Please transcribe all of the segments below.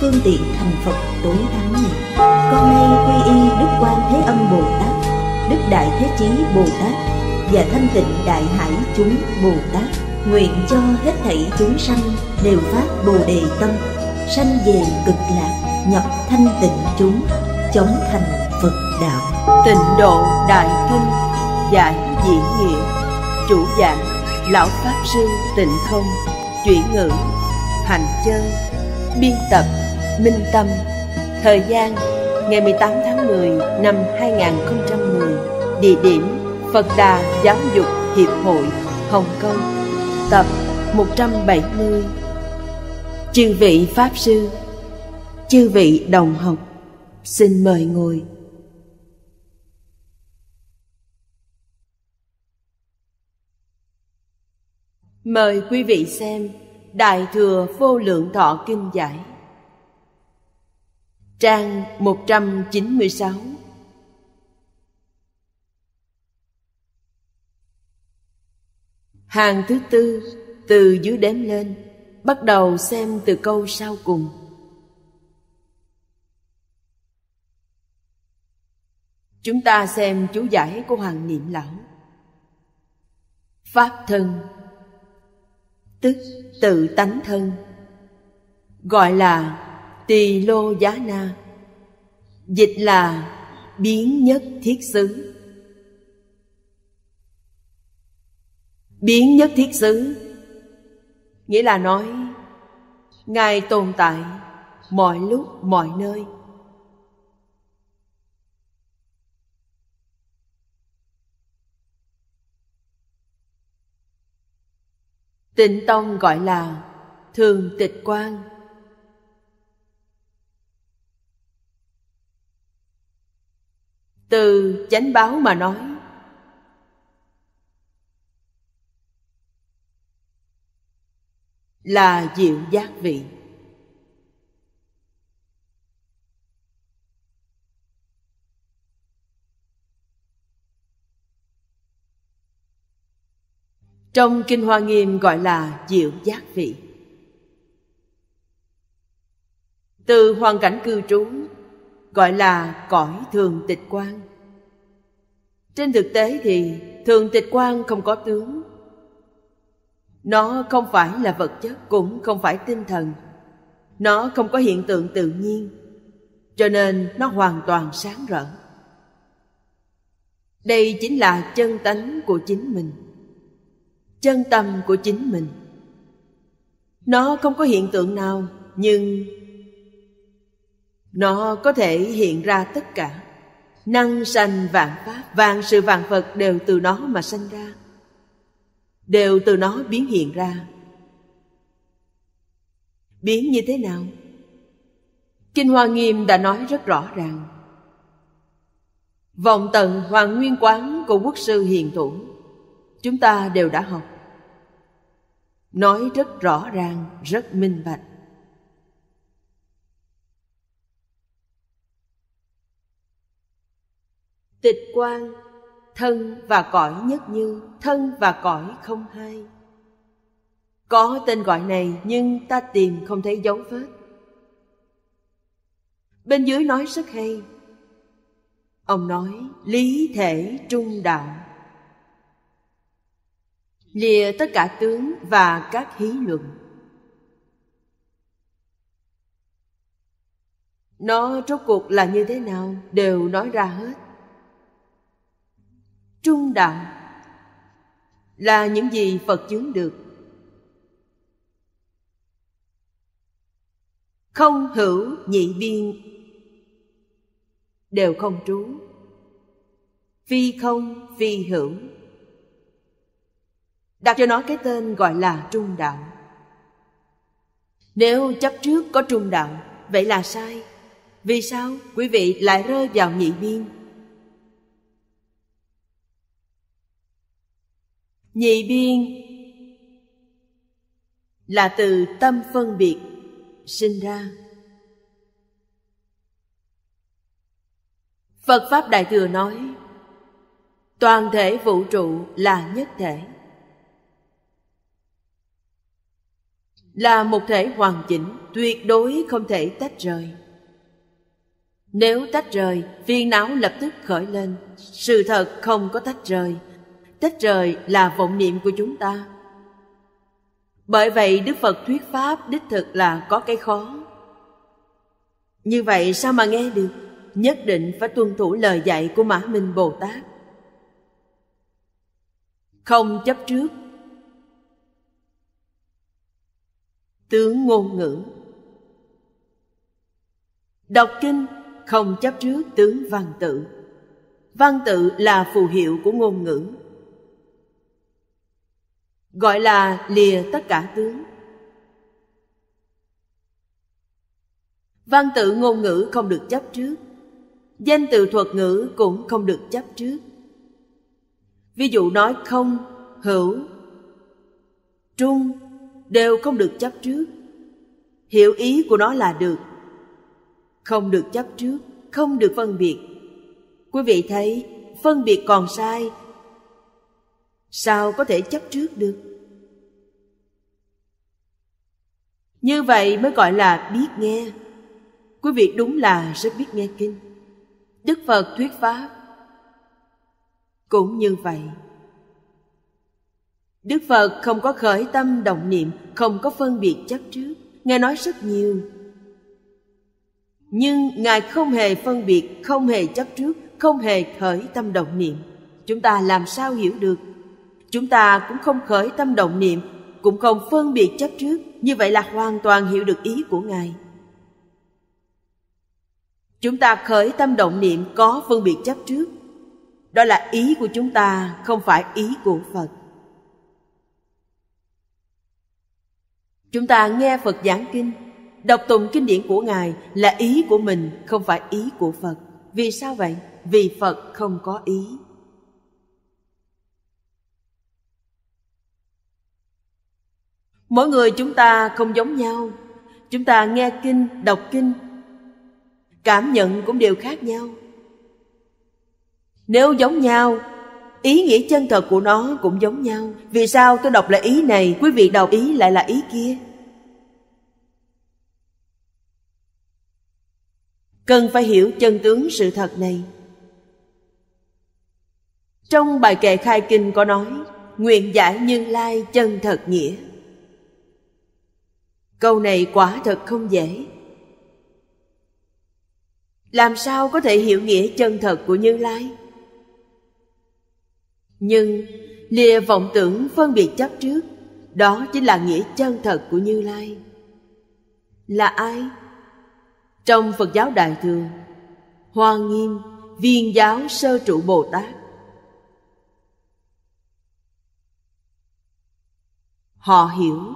phương tiện thành phật tối thắng này con nay quy y đức quan thế âm bồ tát đức đại thế chí bồ tát và thanh tịnh đại hải chúng bồ tát nguyện cho hết thảy chúng sanh đều phát bồ đề tâm sanh về cực lạc nhập thanh tịnh chúng chống thành phật đạo tịnh độ đại thông giải diễn nghĩa chủ giảng lão pháp sư tịnh không chuyển ngữ hành chơi biên tập Minh Tâm Thời gian ngày 18 tháng 10 năm 2010 Địa điểm Phật Đà Giáo dục Hiệp hội Hồng Kông Tập 170 Chư vị Pháp Sư Chư vị Đồng Học Xin mời ngồi Mời quý vị xem Đại Thừa Vô Lượng Thọ Kinh Giải Trang 196 Hàng thứ tư từ dưới đếm lên Bắt đầu xem từ câu sau cùng Chúng ta xem chú giải của Hoàng Niệm Lão Pháp thân Tức tự tánh thân Gọi là tỳ lô giá na dịch là biến nhất thiết xứ biến nhất thiết xứ nghĩa là nói ngài tồn tại mọi lúc mọi nơi tịnh tông gọi là thường tịch quang. từ chánh báo mà nói là diệu giác vị trong kinh hoa nghiêm gọi là diệu giác vị từ hoàn cảnh cư trú gọi là cõi thường tịch quan trên thực tế thì thường tịch quan không có tướng nó không phải là vật chất cũng không phải tinh thần nó không có hiện tượng tự nhiên cho nên nó hoàn toàn sáng rỡ đây chính là chân tánh của chính mình chân tâm của chính mình nó không có hiện tượng nào nhưng nó có thể hiện ra tất cả năng sanh vạn pháp vạn sự vạn vật đều từ nó mà sanh ra đều từ nó biến hiện ra biến như thế nào kinh hoa nghiêm đã nói rất rõ ràng vòng tầng hoàng nguyên quán của quốc sư hiền thủ chúng ta đều đã học nói rất rõ ràng rất minh bạch tịch quan thân và cõi nhất như thân và cõi không hai có tên gọi này nhưng ta tìm không thấy dấu vết bên dưới nói rất hay ông nói lý thể trung đạo lìa tất cả tướng và các hí luận nó rốt cuộc là như thế nào đều nói ra hết trung đạo là những gì phật chứng được không hữu nhị biên đều không trú phi không phi hữu đặt cho nó cái tên gọi là trung đạo nếu chấp trước có trung đạo vậy là sai vì sao quý vị lại rơi vào nhị biên Nhị biên là từ tâm phân biệt sinh ra. Phật Pháp Đại Thừa nói Toàn thể vũ trụ là nhất thể Là một thể hoàn chỉnh Tuyệt đối không thể tách rời Nếu tách rời Phiền não lập tức khởi lên Sự thật không có tách rời Tết trời là vọng niệm của chúng ta bởi vậy đức phật thuyết pháp đích thực là có cái khó như vậy sao mà nghe được nhất định phải tuân thủ lời dạy của mã minh bồ tát không chấp trước tướng ngôn ngữ đọc kinh không chấp trước tướng văn tự văn tự là phù hiệu của ngôn ngữ gọi là lìa tất cả tướng văn tự ngôn ngữ không được chấp trước danh từ thuật ngữ cũng không được chấp trước ví dụ nói không hữu trung đều không được chấp trước hiểu ý của nó là được không được chấp trước không được phân biệt quý vị thấy phân biệt còn sai sao có thể chấp trước được Như vậy mới gọi là biết nghe. Quý vị đúng là rất biết nghe kinh. Đức Phật thuyết pháp cũng như vậy. Đức Phật không có khởi tâm động niệm, không có phân biệt chấp trước. nghe nói rất nhiều. Nhưng Ngài không hề phân biệt, không hề chấp trước, không hề khởi tâm động niệm. Chúng ta làm sao hiểu được? Chúng ta cũng không khởi tâm động niệm, cũng không phân biệt chấp trước như vậy là hoàn toàn hiểu được ý của ngài chúng ta khởi tâm động niệm có phân biệt chấp trước đó là ý của chúng ta không phải ý của phật chúng ta nghe phật giảng kinh đọc tụng kinh điển của ngài là ý của mình không phải ý của phật vì sao vậy vì phật không có ý mỗi người chúng ta không giống nhau chúng ta nghe kinh đọc kinh cảm nhận cũng đều khác nhau nếu giống nhau ý nghĩa chân thật của nó cũng giống nhau vì sao tôi đọc là ý này quý vị đọc ý lại là ý kia cần phải hiểu chân tướng sự thật này trong bài kệ khai kinh có nói nguyện giải như lai chân thật nghĩa câu này quả thật không dễ làm sao có thể hiểu nghĩa chân thật của như lai nhưng lìa vọng tưởng phân biệt chấp trước đó chính là nghĩa chân thật của như lai là ai trong phật giáo đại thừa hoa nghiêm viên giáo sơ trụ bồ tát họ hiểu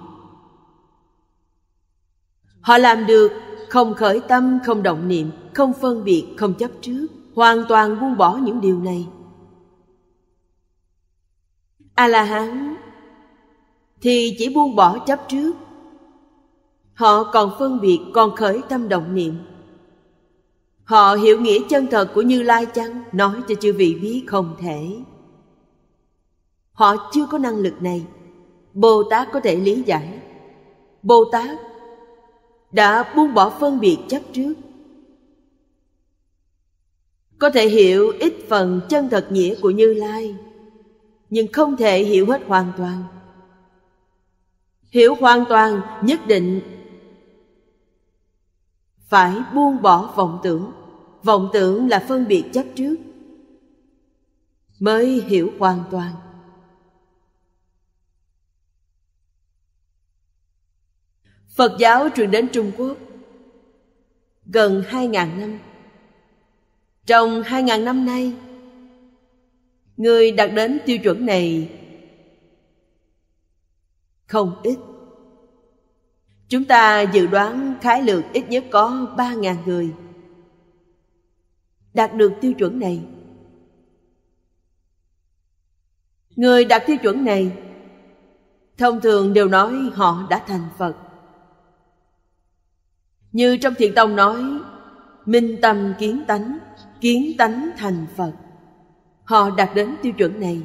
Họ làm được không khởi tâm, không động niệm, không phân biệt, không chấp trước, hoàn toàn buông bỏ những điều này. A-la-hán thì chỉ buông bỏ chấp trước. Họ còn phân biệt, còn khởi tâm động niệm. Họ hiểu nghĩa chân thật của Như Lai chăng? Nói cho chư vị biết không thể. Họ chưa có năng lực này. Bồ Tát có thể lý giải. Bồ Tát đã buông bỏ phân biệt chấp trước có thể hiểu ít phần chân thật nghĩa của như lai nhưng không thể hiểu hết hoàn toàn hiểu hoàn toàn nhất định phải buông bỏ vọng tưởng vọng tưởng là phân biệt chấp trước mới hiểu hoàn toàn Phật giáo truyền đến Trung Quốc gần 2.000 năm. Trong 2.000 năm nay, người đạt đến tiêu chuẩn này không ít. Chúng ta dự đoán khái lược ít nhất có 3.000 người đạt được tiêu chuẩn này. Người đạt tiêu chuẩn này thông thường đều nói họ đã thành Phật như trong thiền tông nói Minh tâm kiến tánh Kiến tánh thành Phật Họ đạt đến tiêu chuẩn này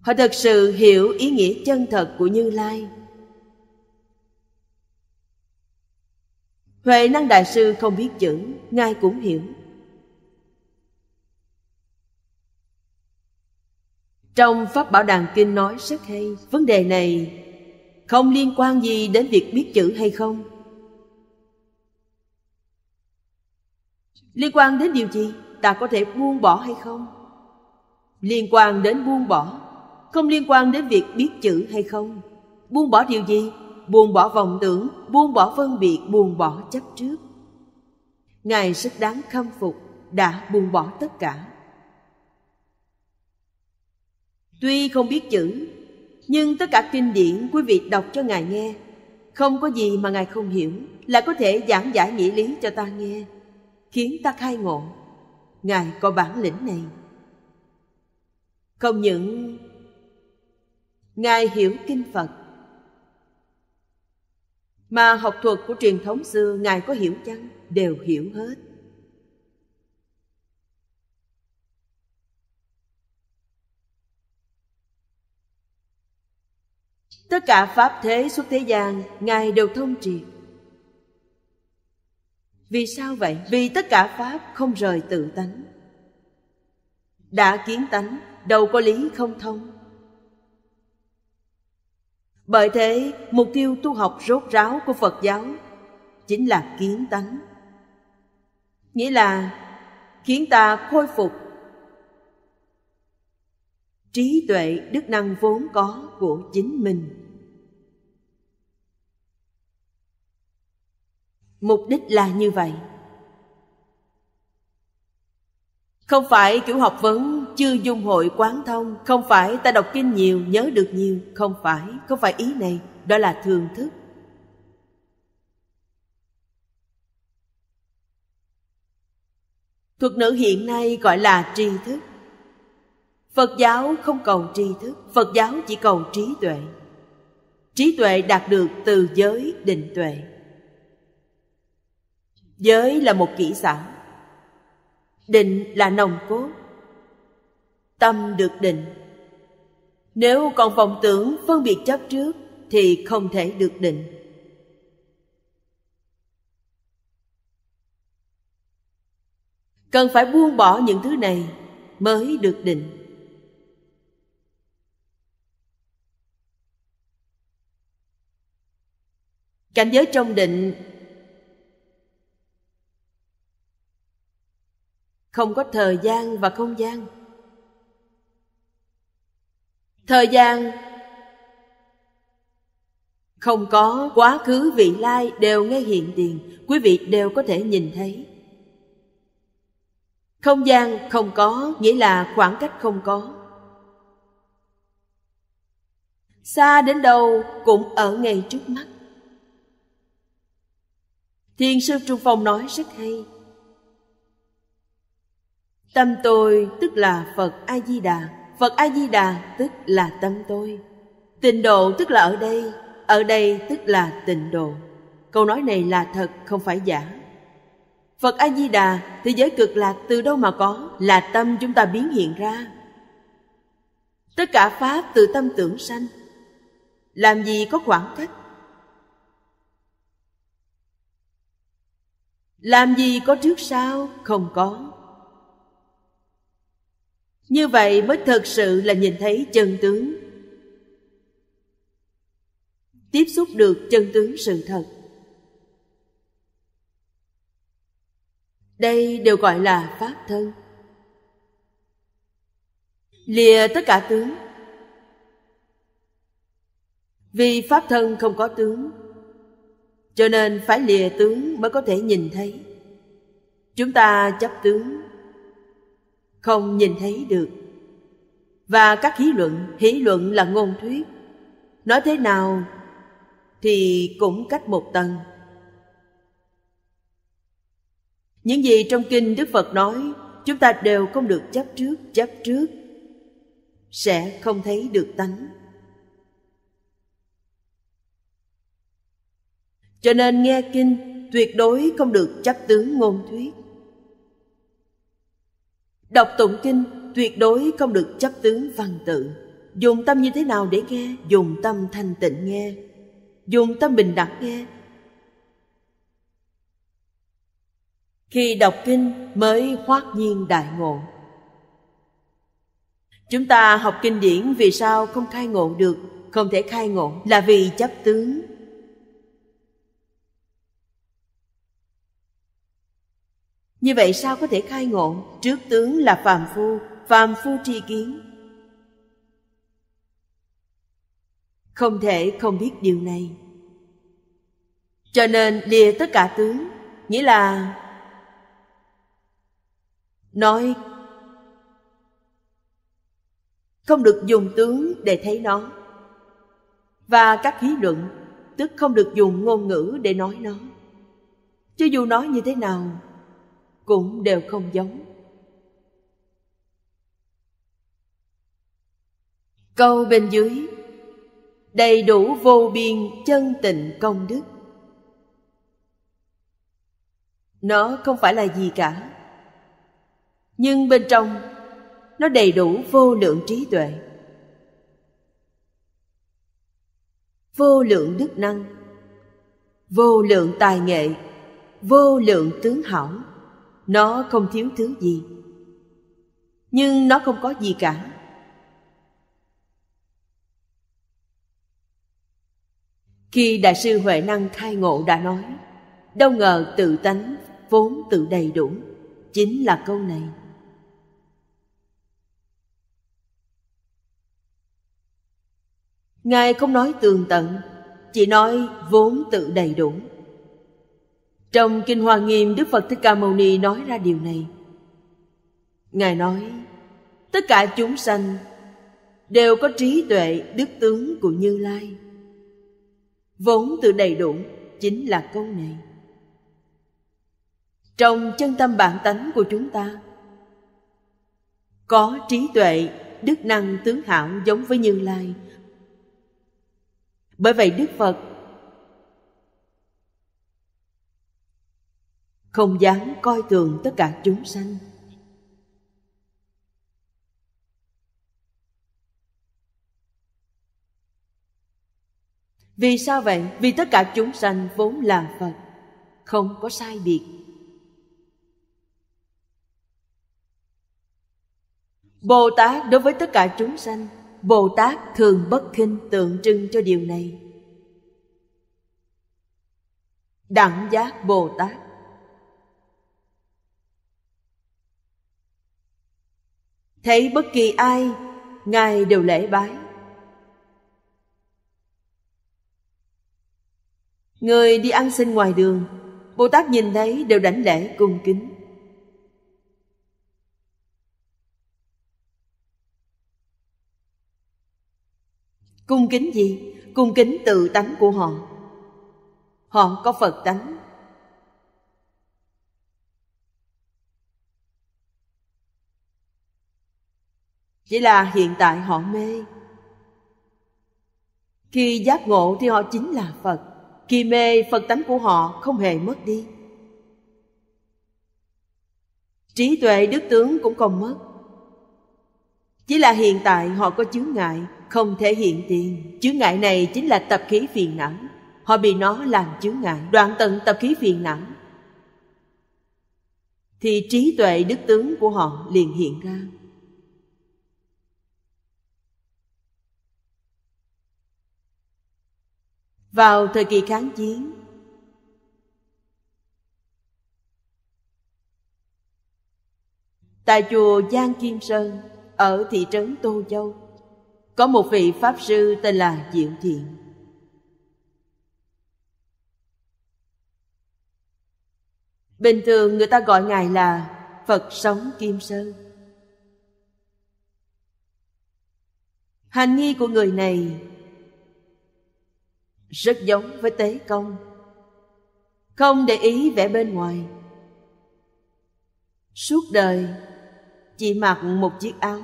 Họ thật sự hiểu ý nghĩa chân thật của Như Lai Huệ năng đại sư không biết chữ Ngài cũng hiểu Trong Pháp Bảo Đàn Kinh nói rất hay Vấn đề này không liên quan gì đến việc biết chữ hay không liên quan đến điều gì ta có thể buông bỏ hay không liên quan đến buông bỏ không liên quan đến việc biết chữ hay không buông bỏ điều gì buông bỏ vọng tưởng buông bỏ phân biệt buông bỏ chấp trước ngài rất đáng khâm phục đã buông bỏ tất cả tuy không biết chữ nhưng tất cả kinh điển quý vị đọc cho ngài nghe không có gì mà ngài không hiểu là có thể giảng giải nghĩa lý cho ta nghe khiến ta khai ngộ ngài có bản lĩnh này không những ngài hiểu kinh phật mà học thuật của truyền thống xưa ngài có hiểu chăng đều hiểu hết tất cả pháp thế xuất thế gian ngài đều thông triệt vì sao vậy vì tất cả pháp không rời tự tánh đã kiến tánh đâu có lý không thông bởi thế mục tiêu tu học rốt ráo của phật giáo chính là kiến tánh nghĩa là khiến ta khôi phục trí tuệ đức năng vốn có của chính mình mục đích là như vậy không phải kiểu học vấn chưa dung hội quán thông không phải ta đọc kinh nhiều nhớ được nhiều không phải không phải ý này đó là thường thức thuật ngữ hiện nay gọi là tri thức phật giáo không cầu tri thức phật giáo chỉ cầu trí tuệ trí tuệ đạt được từ giới định tuệ giới là một kỹ xảo định là nồng cốt tâm được định nếu còn vọng tưởng phân biệt chấp trước thì không thể được định cần phải buông bỏ những thứ này mới được định cảnh giới trong định không có thời gian và không gian thời gian không có quá khứ vị lai đều ngay hiện tiền quý vị đều có thể nhìn thấy không gian không có nghĩa là khoảng cách không có xa đến đâu cũng ở ngay trước mắt thiên sư Trung Phong nói rất hay. Tâm tôi tức là Phật A-di-đà, Phật A-di-đà tức là tâm tôi. Tịnh độ tức là ở đây, ở đây tức là tịnh độ. Câu nói này là thật không phải giả. Phật A-di-đà, thế giới cực lạc từ đâu mà có là tâm chúng ta biến hiện ra. Tất cả Pháp từ tâm tưởng sanh. Làm gì có khoảng cách? làm gì có trước sau không có như vậy mới thật sự là nhìn thấy chân tướng tiếp xúc được chân tướng sự thật đây đều gọi là pháp thân lìa tất cả tướng vì pháp thân không có tướng cho nên phải lìa tướng mới có thể nhìn thấy chúng ta chấp tướng không nhìn thấy được và các hí luận hí luận là ngôn thuyết nói thế nào thì cũng cách một tầng những gì trong kinh đức phật nói chúng ta đều không được chấp trước chấp trước sẽ không thấy được tánh cho nên nghe kinh tuyệt đối không được chấp tướng ngôn thuyết đọc tụng kinh tuyệt đối không được chấp tướng văn tự dùng tâm như thế nào để nghe dùng tâm thanh tịnh nghe dùng tâm bình đẳng nghe khi đọc kinh mới hoát nhiên đại ngộ chúng ta học kinh điển vì sao không khai ngộ được không thể khai ngộ là vì chấp tướng Như vậy sao có thể khai ngộ Trước tướng là phàm phu Phàm phu tri kiến Không thể không biết điều này Cho nên lìa tất cả tướng Nghĩa là Nói Không được dùng tướng để thấy nó Và các khí luận Tức không được dùng ngôn ngữ để nói nó Cho dù nói như thế nào cũng đều không giống câu bên dưới đầy đủ vô biên chân tịnh công đức nó không phải là gì cả nhưng bên trong nó đầy đủ vô lượng trí tuệ vô lượng đức năng vô lượng tài nghệ vô lượng tướng hảo nó không thiếu thứ gì nhưng nó không có gì cả khi đại sư huệ năng khai ngộ đã nói đâu ngờ tự tánh vốn tự đầy đủ chính là câu này ngài không nói tường tận chỉ nói vốn tự đầy đủ trong Kinh Hoa Nghiêm, Đức Phật Thích Ca Mâu Ni nói ra điều này. Ngài nói, tất cả chúng sanh đều có trí tuệ đức tướng của Như Lai. Vốn từ đầy đủ chính là câu này. Trong chân tâm bản tánh của chúng ta, có trí tuệ, đức năng tướng hảo giống với Như Lai. Bởi vậy Đức Phật không dám coi thường tất cả chúng sanh vì sao vậy vì tất cả chúng sanh vốn là phật không có sai biệt bồ tát đối với tất cả chúng sanh bồ tát thường bất khinh tượng trưng cho điều này đẳng giác bồ tát thấy bất kỳ ai ngài đều lễ bái người đi ăn xin ngoài đường bồ tát nhìn thấy đều đảnh lễ cung kính cung kính gì cung kính tự tánh của họ họ có phật tánh chỉ là hiện tại họ mê khi giác ngộ thì họ chính là phật khi mê phật tánh của họ không hề mất đi trí tuệ đức tướng cũng không mất chỉ là hiện tại họ có chướng ngại không thể hiện tiền chướng ngại này chính là tập khí phiền não họ bị nó làm chướng ngại đoạn tận tập khí phiền não thì trí tuệ đức tướng của họ liền hiện ra vào thời kỳ kháng chiến tại chùa giang kim sơn ở thị trấn tô châu có một vị pháp sư tên là diệu thiện bình thường người ta gọi ngài là phật sống kim sơn hành nghi của người này rất giống với tế công không để ý vẻ bên ngoài suốt đời chỉ mặc một chiếc áo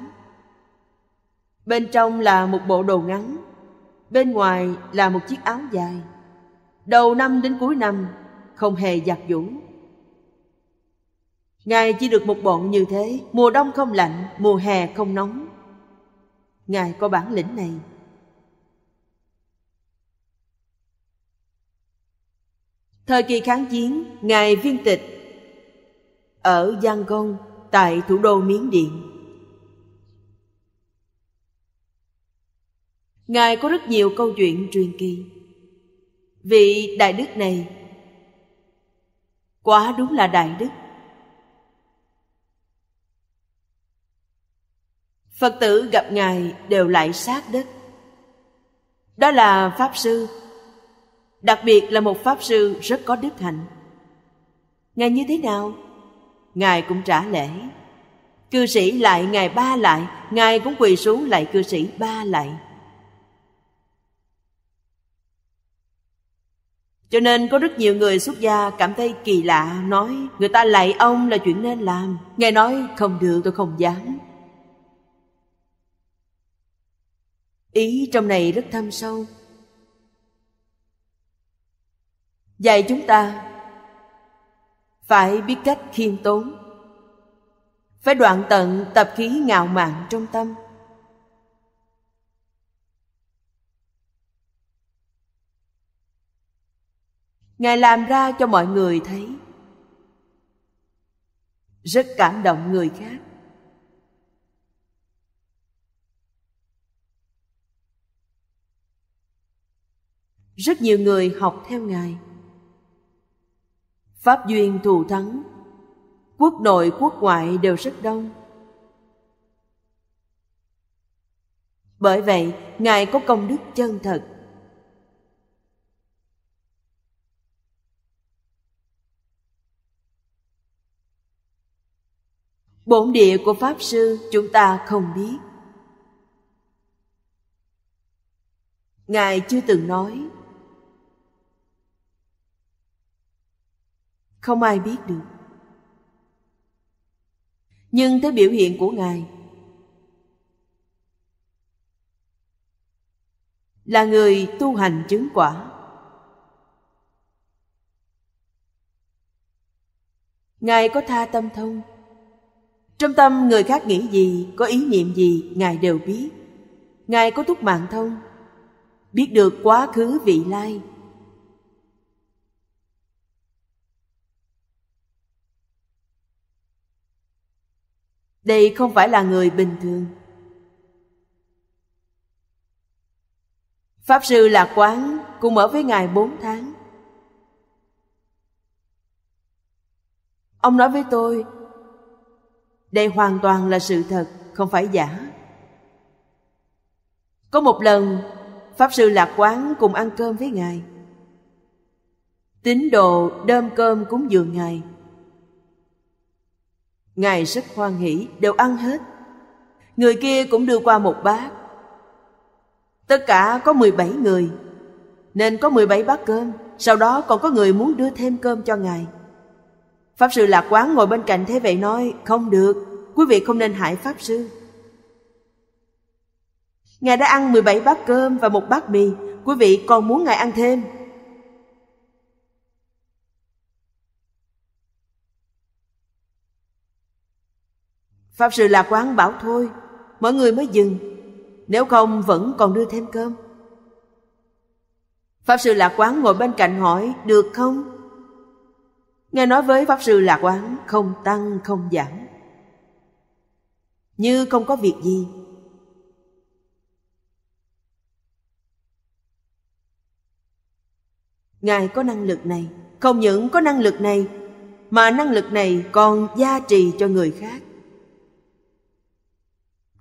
bên trong là một bộ đồ ngắn bên ngoài là một chiếc áo dài đầu năm đến cuối năm không hề giặt giũ ngài chỉ được một bộn như thế mùa đông không lạnh mùa hè không nóng ngài có bản lĩnh này Thời kỳ kháng chiến, Ngài viên tịch ở Giang Gông tại thủ đô Miến Điện. Ngài có rất nhiều câu chuyện truyền kỳ. Vị đại đức này quá đúng là đại đức. Phật tử gặp Ngài đều lại sát đất. Đó là Pháp Sư đặc biệt là một pháp sư rất có đức hạnh ngài như thế nào ngài cũng trả lễ cư sĩ lại ngài ba lại ngài cũng quỳ xuống lại cư sĩ ba lại cho nên có rất nhiều người xuất gia cảm thấy kỳ lạ nói người ta lạy ông là chuyện nên làm ngài nói không được tôi không dám ý trong này rất thâm sâu dạy chúng ta phải biết cách khiêm tốn phải đoạn tận tập khí ngạo mạn trong tâm ngài làm ra cho mọi người thấy rất cảm động người khác rất nhiều người học theo ngài Pháp duyên thù thắng Quốc nội quốc ngoại đều rất đông Bởi vậy, Ngài có công đức chân thật. Bổn địa của Pháp Sư chúng ta không biết. Ngài chưa từng nói không ai biết được nhưng thấy biểu hiện của ngài là người tu hành chứng quả ngài có tha tâm thông trong tâm người khác nghĩ gì có ý niệm gì ngài đều biết ngài có túc mạng thông biết được quá khứ vị lai Đây không phải là người bình thường. Pháp sư Lạc Quán cũng ở với Ngài 4 tháng. Ông nói với tôi, đây hoàn toàn là sự thật, không phải giả. Có một lần, Pháp sư Lạc Quán cùng ăn cơm với Ngài. Tín đồ đơm cơm cúng dường Ngài. Ngài rất hoan hỷ, đều ăn hết. Người kia cũng đưa qua một bát. Tất cả có 17 người, nên có 17 bát cơm, sau đó còn có người muốn đưa thêm cơm cho Ngài. Pháp sư Lạc Quán ngồi bên cạnh thế vậy nói, không được, quý vị không nên hại Pháp sư. Ngài đã ăn 17 bát cơm và một bát mì, quý vị còn muốn Ngài ăn thêm Pháp sư Lạc Quán bảo thôi, mọi người mới dừng, nếu không vẫn còn đưa thêm cơm. Pháp sư Lạc Quán ngồi bên cạnh hỏi, được không? Nghe nói với Pháp sư Lạc Quán không tăng không giảm. Như không có việc gì. Ngài có năng lực này, không những có năng lực này, mà năng lực này còn gia trì cho người khác.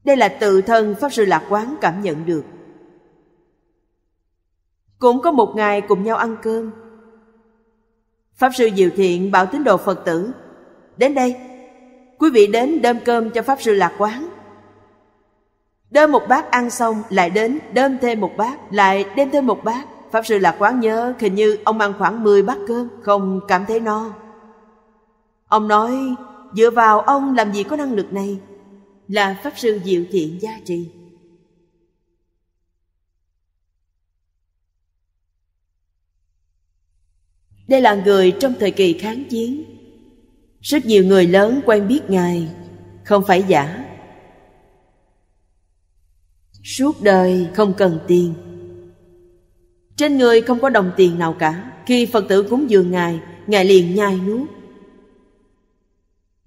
Đây là tự thân Pháp Sư Lạc Quán cảm nhận được. Cũng có một ngày cùng nhau ăn cơm. Pháp Sư Diệu Thiện bảo tín đồ Phật tử, đến đây, quý vị đến đơm cơm cho Pháp Sư Lạc Quán. Đơm một bát ăn xong lại đến đơm thêm một bát, lại đem thêm một bát. Pháp Sư Lạc Quán nhớ hình như ông ăn khoảng 10 bát cơm, không cảm thấy no. Ông nói, dựa vào ông làm gì có năng lực này, là pháp sư diệu thiện gia trì đây là người trong thời kỳ kháng chiến rất nhiều người lớn quen biết ngài không phải giả suốt đời không cần tiền trên người không có đồng tiền nào cả khi phật tử cúng dường ngài ngài liền nhai nuốt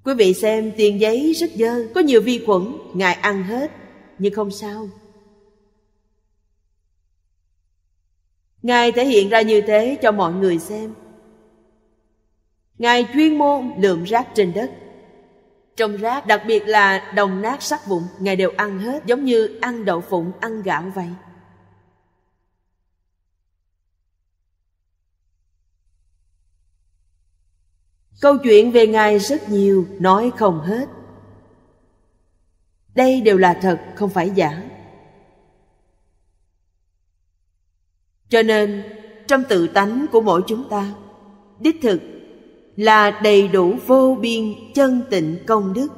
Quý vị xem tiền giấy rất dơ, có nhiều vi khuẩn, ngài ăn hết, nhưng không sao. Ngài thể hiện ra như thế cho mọi người xem. Ngài chuyên môn lượm rác trên đất. Trong rác, đặc biệt là đồng nát sắc vụn, Ngài đều ăn hết, giống như ăn đậu phụng, ăn gạo vậy. câu chuyện về ngài rất nhiều nói không hết đây đều là thật không phải giả cho nên trong tự tánh của mỗi chúng ta đích thực là đầy đủ vô biên chân tịnh công đức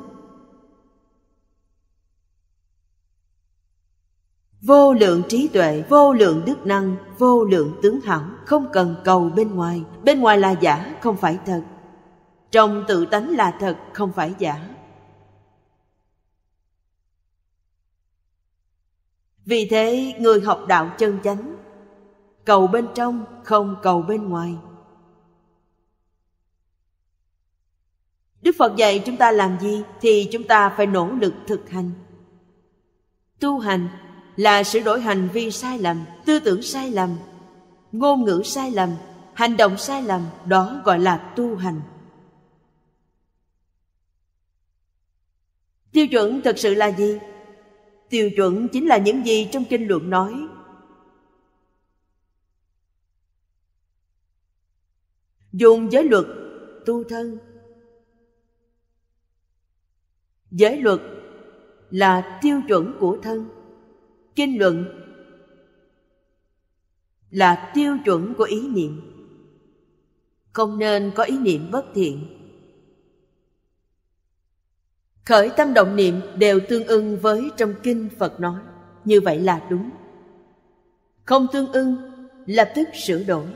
vô lượng trí tuệ vô lượng đức năng vô lượng tướng hảo không cần cầu bên ngoài bên ngoài là giả không phải thật trong tự tánh là thật không phải giả vì thế người học đạo chân chánh cầu bên trong không cầu bên ngoài đức phật dạy chúng ta làm gì thì chúng ta phải nỗ lực thực hành tu hành là sửa đổi hành vi sai lầm tư tưởng sai lầm ngôn ngữ sai lầm hành động sai lầm đó gọi là tu hành tiêu chuẩn thực sự là gì tiêu chuẩn chính là những gì trong kinh luận nói dùng giới luật tu thân giới luật là tiêu chuẩn của thân kinh luận là tiêu chuẩn của ý niệm không nên có ý niệm bất thiện khởi tâm động niệm đều tương ưng với trong kinh phật nói như vậy là đúng không tương ưng lập tức sửa đổi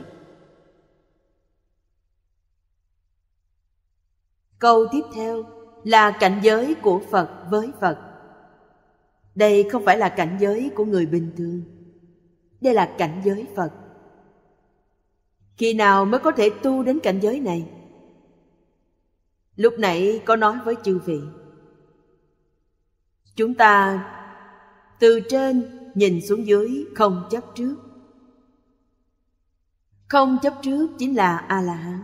câu tiếp theo là cảnh giới của phật với phật đây không phải là cảnh giới của người bình thường đây là cảnh giới phật khi nào mới có thể tu đến cảnh giới này lúc nãy có nói với chư vị chúng ta từ trên nhìn xuống dưới không chấp trước không chấp trước chính là a la hán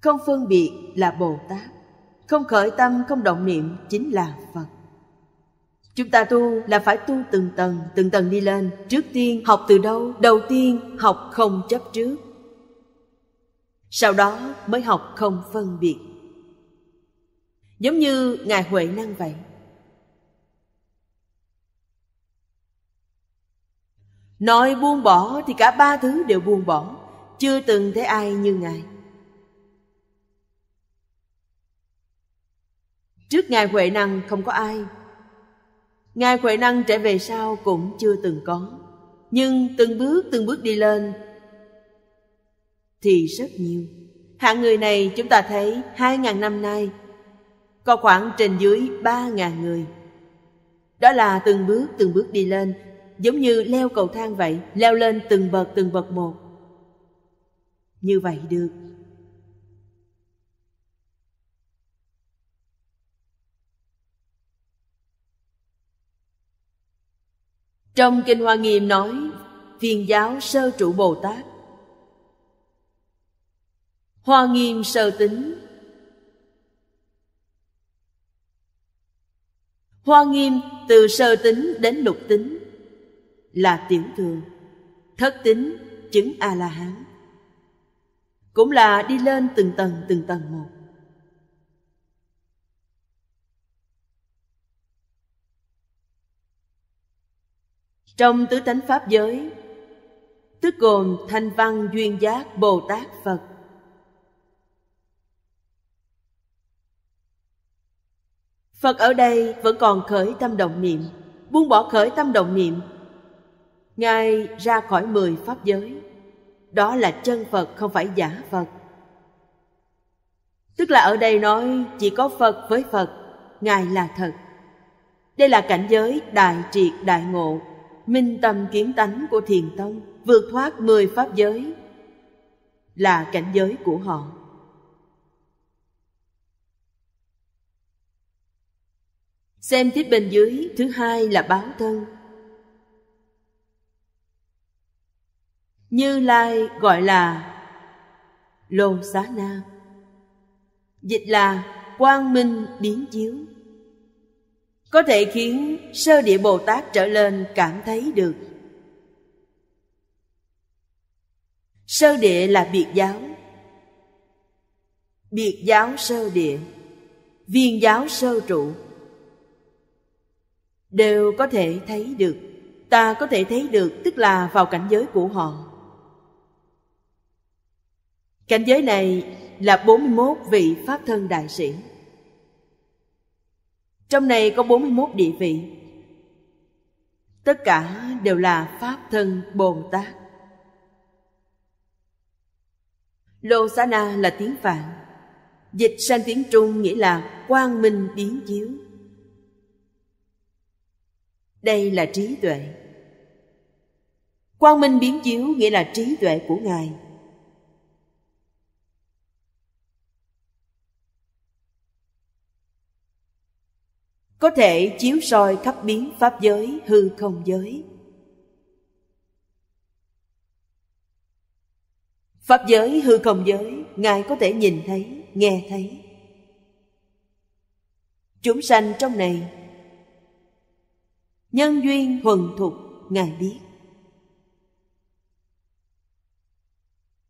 không phân biệt là bồ tát không khởi tâm không động niệm chính là phật chúng ta tu là phải tu từng tầng từng tầng đi lên trước tiên học từ đâu đầu tiên học không chấp trước sau đó mới học không phân biệt giống như ngài huệ năng vậy Nói buông bỏ thì cả ba thứ đều buông bỏ Chưa từng thấy ai như Ngài Trước Ngài Huệ Năng không có ai Ngài Huệ Năng trở về sau cũng chưa từng có Nhưng từng bước từng bước đi lên Thì rất nhiều Hạng người này chúng ta thấy hai ngàn năm nay Có khoảng trên dưới ba ngàn người Đó là từng bước từng bước đi lên giống như leo cầu thang vậy, leo lên từng bậc từng bậc một. Như vậy được. Trong Kinh Hoa Nghiêm nói, viên giáo sơ trụ Bồ Tát. Hoa Nghiêm sơ tính. Hoa Nghiêm từ sơ tính đến lục tính là tiểu thừa thất tính chứng a la hán cũng là đi lên từng tầng từng tầng một trong tứ tánh pháp giới tức gồm thanh văn duyên giác bồ tát phật phật ở đây vẫn còn khởi tâm động niệm buông bỏ khởi tâm động niệm Ngài ra khỏi mười pháp giới. Đó là chân Phật không phải giả Phật. Tức là ở đây nói chỉ có Phật với Phật, Ngài là thật. Đây là cảnh giới đại triệt đại ngộ, minh tâm kiến tánh của Thiền Tông, vượt thoát mười pháp giới, là cảnh giới của họ. Xem tiếp bên dưới, thứ hai là báo thân, Như Lai gọi là Lô Xá Na. Dịch là quang minh biến chiếu. Có thể khiến sơ địa Bồ Tát trở lên cảm thấy được. Sơ địa là biệt giáo. Biệt giáo sơ địa, viên giáo sơ trụ đều có thể thấy được. Ta có thể thấy được tức là vào cảnh giới của họ Cảnh giới này là 41 vị Pháp thân đại sĩ. Trong này có 41 địa vị. Tất cả đều là Pháp thân Bồ Tát. Lô Xá Na là tiếng Phạn. Dịch sang tiếng Trung nghĩa là quang minh biến chiếu. Đây là trí tuệ. Quang minh biến chiếu nghĩa là trí tuệ của Ngài có thể chiếu soi khắp biến pháp giới hư không giới pháp giới hư không giới ngài có thể nhìn thấy nghe thấy chúng sanh trong này nhân duyên thuần thục ngài biết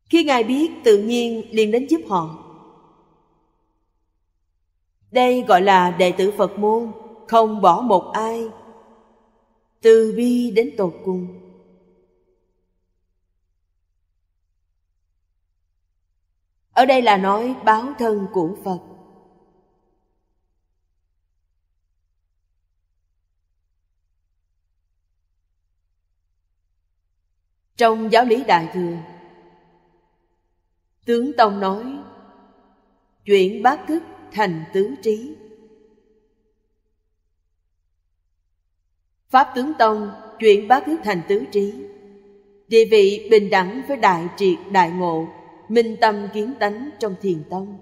khi ngài biết tự nhiên liền đến giúp họ đây gọi là đệ tử Phật môn, không bỏ một ai. Từ bi đến tột cùng. Ở đây là nói báo thân của Phật. Trong giáo lý đại thừa, Tướng Tông nói, chuyện bát thức thành tứ trí pháp tướng tông chuyển bát thức thành tứ trí địa vị bình đẳng với đại triệt đại ngộ minh tâm kiến tánh trong thiền tông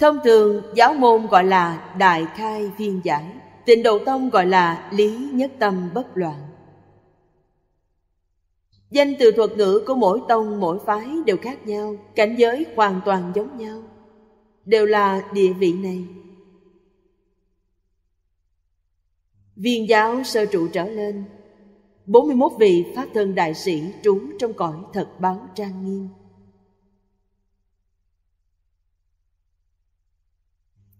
thông thường giáo môn gọi là đại khai viên giải tịnh độ tông gọi là lý nhất tâm bất loạn danh từ thuật ngữ của mỗi tông mỗi phái đều khác nhau cảnh giới hoàn toàn giống nhau đều là địa vị này viên giáo sơ trụ trở lên 41 vị pháp thân đại sĩ trú trong cõi thật báo trang nghiêm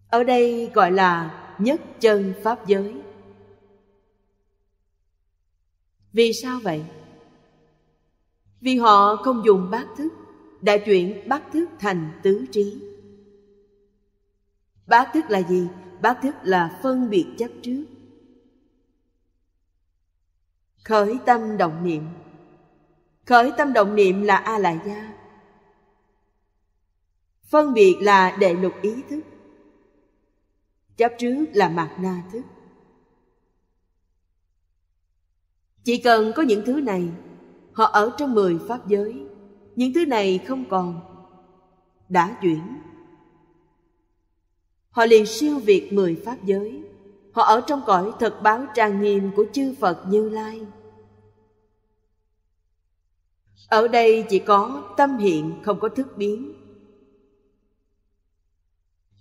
ở đây gọi là nhất chân pháp giới vì sao vậy vì họ không dùng bát thức đã chuyển bát thức thành tứ trí Bát thức là gì? Bát thức là phân biệt chấp trước. Khởi tâm động niệm Khởi tâm động niệm là A-la-gia Phân biệt là đệ lục ý thức Chấp trước là mạt na thức Chỉ cần có những thứ này Họ ở trong mười pháp giới Những thứ này không còn Đã chuyển họ liền siêu việt mười pháp giới họ ở trong cõi thật báo trang nghiêm của chư phật như lai ở đây chỉ có tâm hiện không có thức biến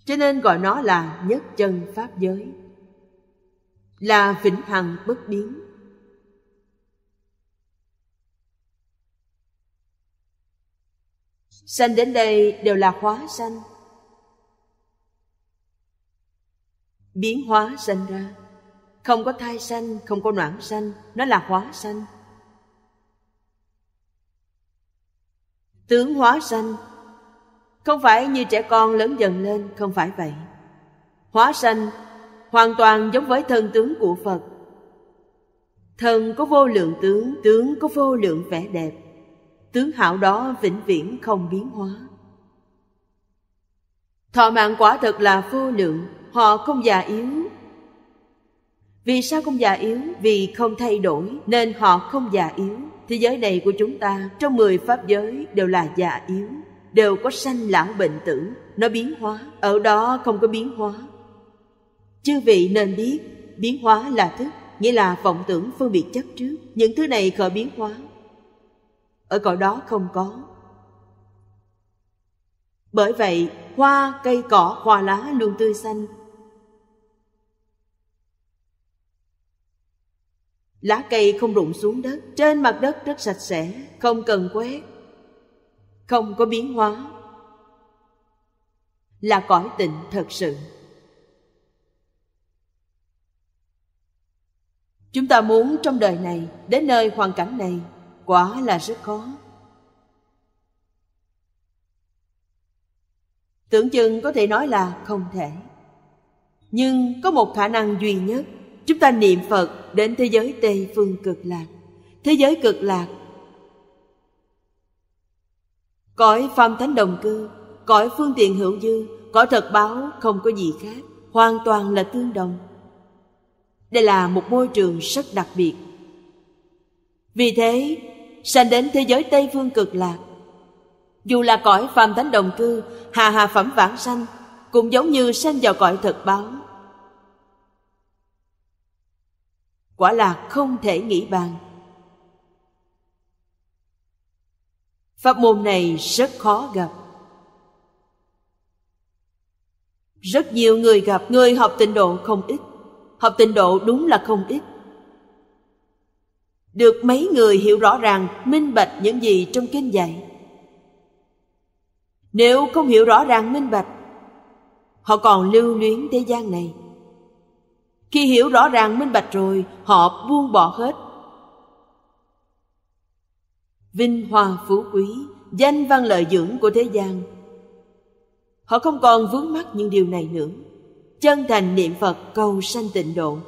cho nên gọi nó là nhất chân pháp giới là vĩnh hằng bất biến sanh đến đây đều là hóa sanh biến hóa sanh ra không có thai sanh không có noãn sanh nó là hóa sanh tướng hóa sanh không phải như trẻ con lớn dần lên không phải vậy hóa sanh hoàn toàn giống với thân tướng của phật thân có vô lượng tướng tướng có vô lượng vẻ đẹp tướng hảo đó vĩnh viễn không biến hóa thọ mạng quả thật là vô lượng họ không già yếu vì sao không già yếu vì không thay đổi nên họ không già yếu thế giới này của chúng ta trong 10 pháp giới đều là già yếu đều có sanh lão bệnh tử nó biến hóa ở đó không có biến hóa chư vị nên biết biến hóa là thức nghĩa là vọng tưởng phân biệt chấp trước những thứ này khởi biến hóa ở cõi đó không có bởi vậy hoa cây cỏ hoa lá luôn tươi xanh Lá cây không rụng xuống đất, trên mặt đất rất sạch sẽ, không cần quét, không có biến hóa. Là cõi tịnh thật sự. Chúng ta muốn trong đời này, đến nơi hoàn cảnh này, quả là rất khó. Tưởng chừng có thể nói là không thể. Nhưng có một khả năng duy nhất chúng ta niệm phật đến thế giới tây phương cực lạc thế giới cực lạc cõi phàm thánh đồng cư cõi phương tiện hữu dư cõi thật báo không có gì khác hoàn toàn là tương đồng đây là một môi trường rất đặc biệt vì thế sanh đến thế giới tây phương cực lạc dù là cõi phàm thánh đồng cư hà hà phẩm vãng sanh cũng giống như sanh vào cõi thật báo quả là không thể nghĩ bàn pháp môn này rất khó gặp rất nhiều người gặp người học tịnh độ không ít học tịnh độ đúng là không ít được mấy người hiểu rõ ràng minh bạch những gì trong kinh dạy nếu không hiểu rõ ràng minh bạch họ còn lưu luyến thế gian này khi hiểu rõ ràng minh bạch rồi, họ buông bỏ hết. Vinh hoa phú quý, danh văn lợi dưỡng của thế gian. Họ không còn vướng mắc những điều này nữa. Chân thành niệm Phật cầu sanh tịnh độ.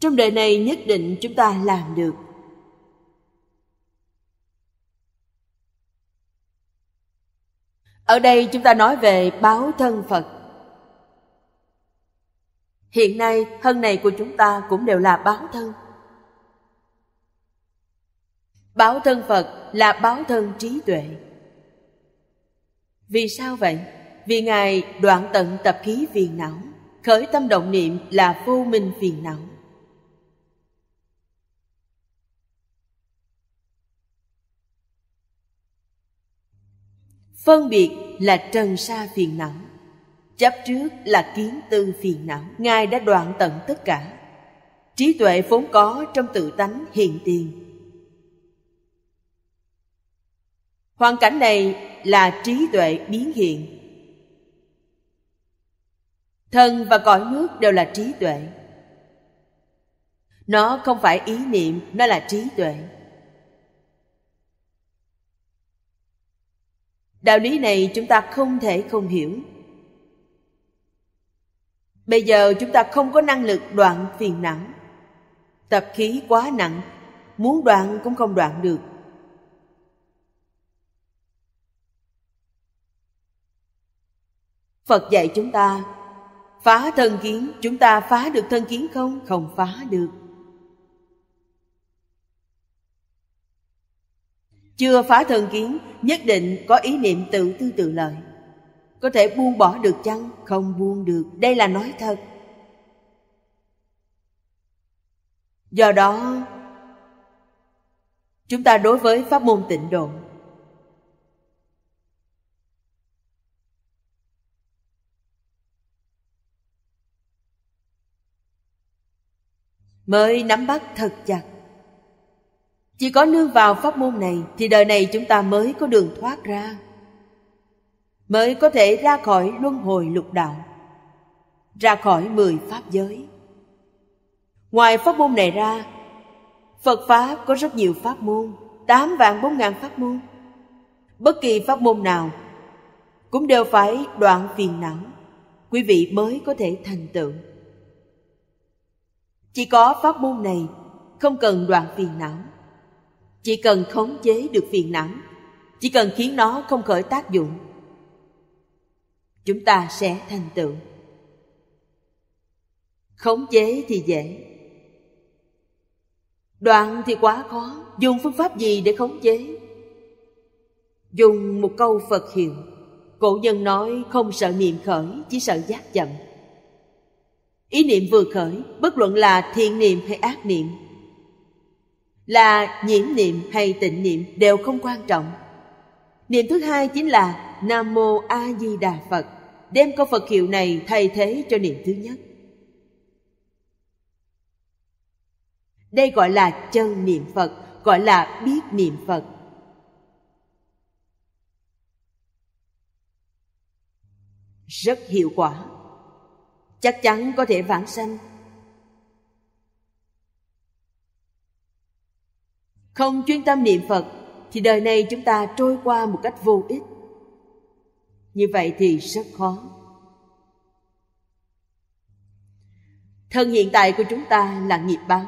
Trong đời này nhất định chúng ta làm được. Ở đây chúng ta nói về báo thân Phật. Hiện nay thân này của chúng ta cũng đều là báo thân. Báo thân Phật là báo thân trí tuệ. Vì sao vậy? Vì Ngài đoạn tận tập khí phiền não, khởi tâm động niệm là vô minh phiền não. Phân biệt là trần sa phiền não. Chấp trước là kiến tư phiền não, Ngài đã đoạn tận tất cả. Trí tuệ vốn có trong tự tánh hiện tiền. Hoàn cảnh này là trí tuệ biến hiện. Thân và cõi nước đều là trí tuệ. Nó không phải ý niệm, nó là trí tuệ. Đạo lý này chúng ta không thể không hiểu Bây giờ chúng ta không có năng lực đoạn phiền não. Tập khí quá nặng, muốn đoạn cũng không đoạn được. Phật dạy chúng ta Phá thân kiến Chúng ta phá được thân kiến không? Không phá được Chưa phá thân kiến Nhất định có ý niệm tự tư tự lợi có thể buông bỏ được chăng không buông được đây là nói thật do đó chúng ta đối với pháp môn tịnh độ mới nắm bắt thật chặt chỉ có nương vào pháp môn này thì đời này chúng ta mới có đường thoát ra mới có thể ra khỏi luân hồi lục đạo, ra khỏi mười pháp giới. Ngoài pháp môn này ra, Phật Pháp có rất nhiều pháp môn, tám vạn bốn ngàn pháp môn. Bất kỳ pháp môn nào cũng đều phải đoạn phiền não, quý vị mới có thể thành tựu. Chỉ có pháp môn này không cần đoạn phiền não, chỉ cần khống chế được phiền não, chỉ cần khiến nó không khởi tác dụng chúng ta sẽ thành tựu khống chế thì dễ đoạn thì quá khó dùng phương pháp gì để khống chế dùng một câu phật hiệu cổ nhân nói không sợ niệm khởi chỉ sợ giác chậm ý niệm vừa khởi bất luận là thiện niệm hay ác niệm là nhiễm niệm hay tịnh niệm đều không quan trọng niệm thứ hai chính là nam mô a di đà phật đem câu Phật hiệu này thay thế cho niệm thứ nhất. Đây gọi là chân niệm Phật, gọi là biết niệm Phật. Rất hiệu quả, chắc chắn có thể vãng sanh. Không chuyên tâm niệm Phật thì đời này chúng ta trôi qua một cách vô ích như vậy thì rất khó thân hiện tại của chúng ta là nghiệp báo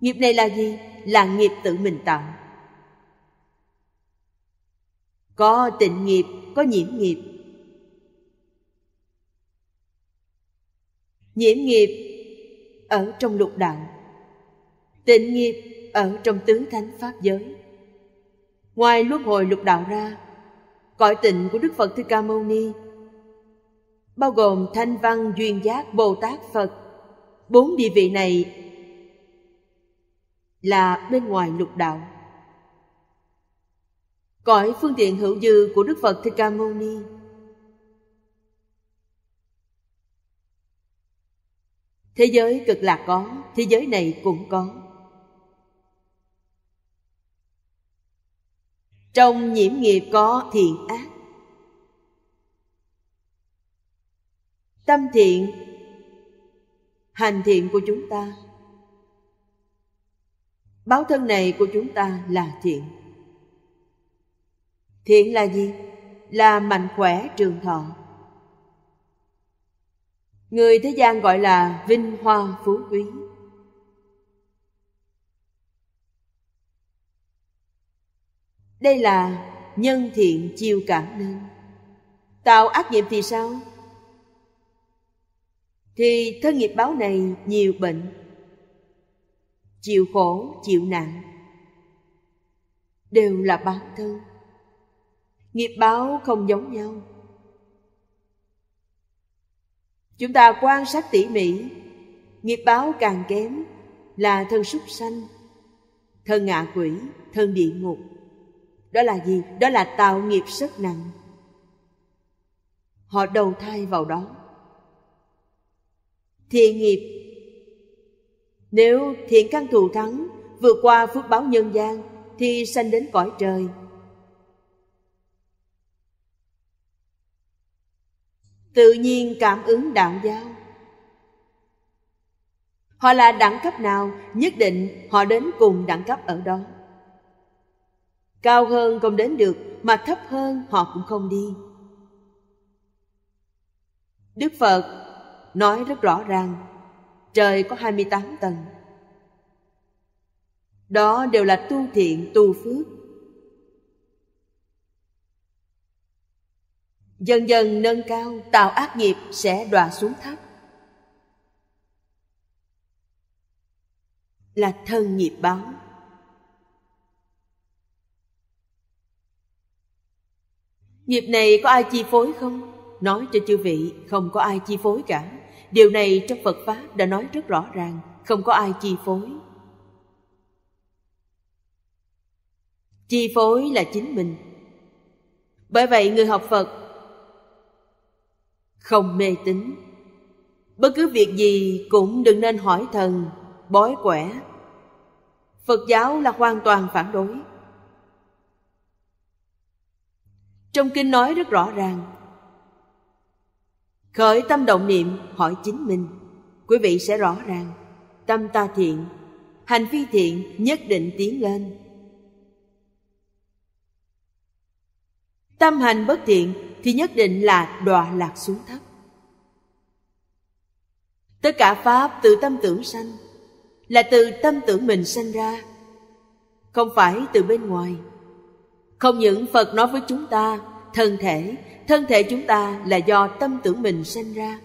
nghiệp này là gì là nghiệp tự mình tạo có tịnh nghiệp có nhiễm nghiệp nhiễm nghiệp ở trong lục đạo tịnh nghiệp ở trong tứ thánh pháp giới ngoài luân hồi lục đạo ra cõi tịnh của Đức Phật Thích Ca Mâu Ni bao gồm Thanh Văn Duyên Giác Bồ Tát Phật. Bốn địa vị này là bên ngoài lục đạo. Cõi phương tiện hữu dư của Đức Phật Thích Ca Mâu Ni Thế giới cực lạc có, thế giới này cũng có. trong nhiễm nghiệp có thiện ác tâm thiện hành thiện của chúng ta báo thân này của chúng ta là thiện thiện là gì là mạnh khỏe trường thọ người thế gian gọi là vinh hoa phú quý Đây là nhân thiện chiêu cảm nên Tạo ác nghiệp thì sao? Thì thân nghiệp báo này nhiều bệnh Chịu khổ, chịu nạn Đều là báo thân Nghiệp báo không giống nhau Chúng ta quan sát tỉ mỉ Nghiệp báo càng kém là thân súc sanh Thân ngạ quỷ, thân địa ngục đó là gì? Đó là tạo nghiệp rất nặng. Họ đầu thai vào đó. Thiện nghiệp Nếu thiện căn thù thắng vượt qua phước báo nhân gian thì sanh đến cõi trời. Tự nhiên cảm ứng đạo giáo Họ là đẳng cấp nào Nhất định họ đến cùng đẳng cấp ở đó Cao hơn không đến được, mà thấp hơn họ cũng không đi. Đức Phật nói rất rõ ràng, trời có 28 tầng. Đó đều là tu thiện, tu phước. Dần dần nâng cao, tạo ác nghiệp sẽ đọa xuống thấp. Là thân nghiệp báo Nghiệp này có ai chi phối không? Nói cho chư vị, không có ai chi phối cả. Điều này trong Phật Pháp đã nói rất rõ ràng, không có ai chi phối. Chi phối là chính mình. Bởi vậy người học Phật không mê tín. Bất cứ việc gì cũng đừng nên hỏi thần, bói quẻ. Phật giáo là hoàn toàn phản đối Trong kinh nói rất rõ ràng Khởi tâm động niệm hỏi chính mình Quý vị sẽ rõ ràng Tâm ta thiện Hành vi thiện nhất định tiến lên Tâm hành bất thiện thì nhất định là đọa lạc xuống thấp Tất cả Pháp từ tâm tưởng sanh Là từ tâm tưởng mình sanh ra Không phải từ bên ngoài không những Phật nói với chúng ta, thân thể, thân thể chúng ta là do tâm tưởng mình sinh ra.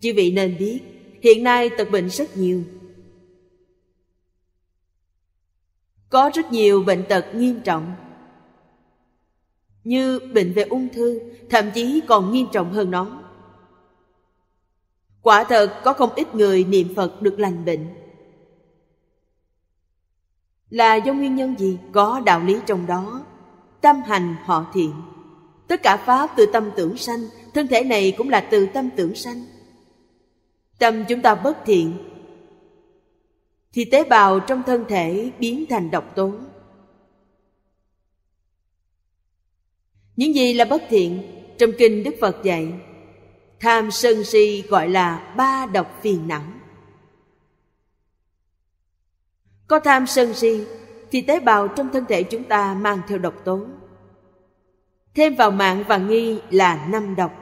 Chư vị nên biết, hiện nay tật bệnh rất nhiều. Có rất nhiều bệnh tật nghiêm trọng như bệnh về ung thư, thậm chí còn nghiêm trọng hơn nó. Quả thật có không ít người niệm Phật được lành bệnh. Là do nguyên nhân gì? Có đạo lý trong đó. Tâm hành họ thiện Tất cả Pháp từ tâm tưởng sanh Thân thể này cũng là từ tâm tưởng sanh Tâm chúng ta bất thiện Thì tế bào trong thân thể biến thành độc tố Những gì là bất thiện Trong kinh Đức Phật dạy Tham sân si gọi là ba độc phiền não Có tham sân si thì tế bào trong thân thể chúng ta mang theo độc tố. Thêm vào mạng và nghi là năm độc.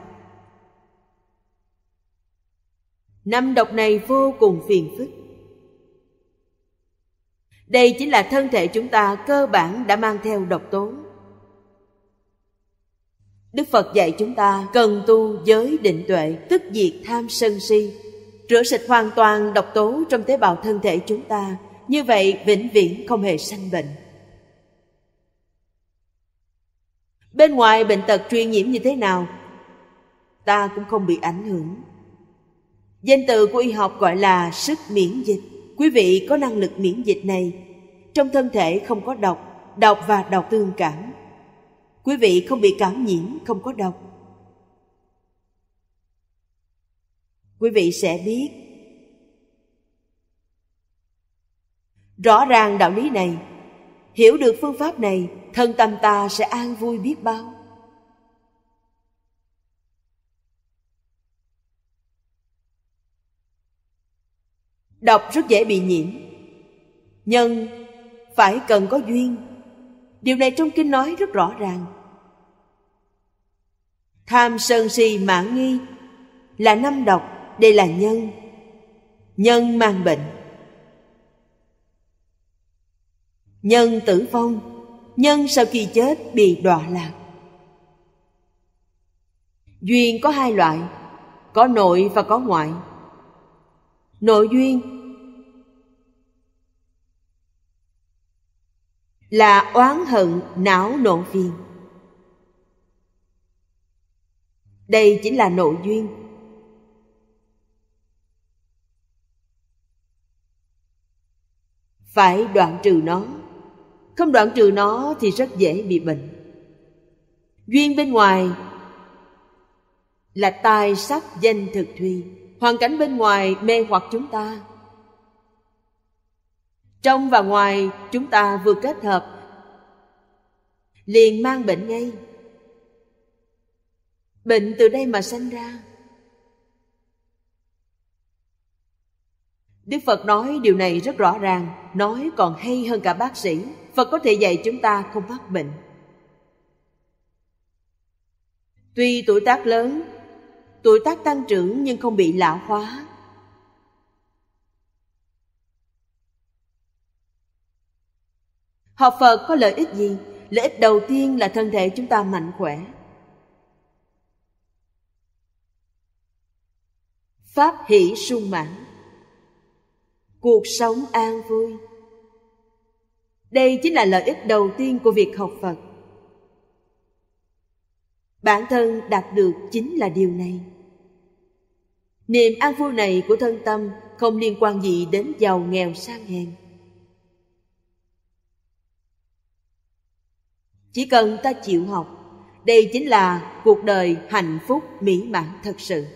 Năm độc này vô cùng phiền phức. Đây chính là thân thể chúng ta cơ bản đã mang theo độc tố. Đức Phật dạy chúng ta cần tu giới định tuệ, tức diệt tham sân si, rửa sạch hoàn toàn độc tố trong tế bào thân thể chúng ta như vậy vĩnh viễn không hề sanh bệnh bên ngoài bệnh tật truyền nhiễm như thế nào ta cũng không bị ảnh hưởng danh từ của y học gọi là sức miễn dịch quý vị có năng lực miễn dịch này trong thân thể không có độc độc và độc tương cảm quý vị không bị cảm nhiễm không có độc quý vị sẽ biết Rõ ràng đạo lý này, hiểu được phương pháp này, thân tâm ta sẽ an vui biết bao. Đọc rất dễ bị nhiễm. Nhân phải cần có duyên. Điều này trong kinh nói rất rõ ràng. Tham sân si mãn nghi là năm độc, đây là nhân. Nhân mang bệnh nhân tử vong nhân sau khi chết bị đọa lạc duyên có hai loại có nội và có ngoại nội duyên là oán hận não nộ phiền đây chính là nội duyên phải đoạn trừ nó không đoạn trừ nó thì rất dễ bị bệnh duyên bên ngoài là tài sắc danh thực thùy hoàn cảnh bên ngoài mê hoặc chúng ta trong và ngoài chúng ta vừa kết hợp liền mang bệnh ngay bệnh từ đây mà sanh ra đức phật nói điều này rất rõ ràng nói còn hay hơn cả bác sĩ Phật có thể dạy chúng ta không mắc bệnh. Tuy tuổi tác lớn, tuổi tác tăng trưởng nhưng không bị lão hóa. Học Phật có lợi ích gì? Lợi ích đầu tiên là thân thể chúng ta mạnh khỏe. Pháp hỷ sung mãn Cuộc sống an vui đây chính là lợi ích đầu tiên của việc học Phật. Bản thân đạt được chính là điều này. Niềm an vui này của thân tâm không liên quan gì đến giàu nghèo sang hèn. Chỉ cần ta chịu học, đây chính là cuộc đời hạnh phúc mỹ mãn thật sự.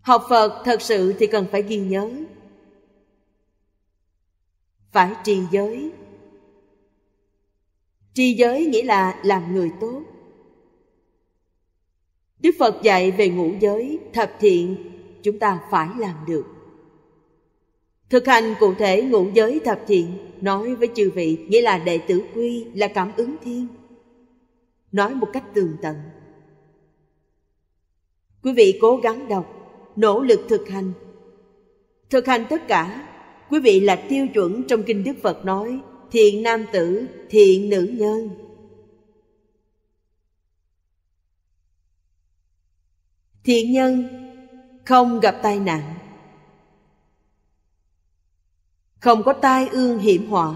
Học Phật thật sự thì cần phải ghi nhớ Phải trì giới Trì giới nghĩa là làm người tốt Đức Phật dạy về ngũ giới, thập thiện Chúng ta phải làm được Thực hành cụ thể ngũ giới thập thiện Nói với chư vị nghĩa là đệ tử quy là cảm ứng thiên Nói một cách tường tận Quý vị cố gắng đọc nỗ lực thực hành thực hành tất cả quý vị là tiêu chuẩn trong kinh đức phật nói thiện nam tử thiện nữ nhân thiện nhân không gặp tai nạn không có tai ương hiểm họa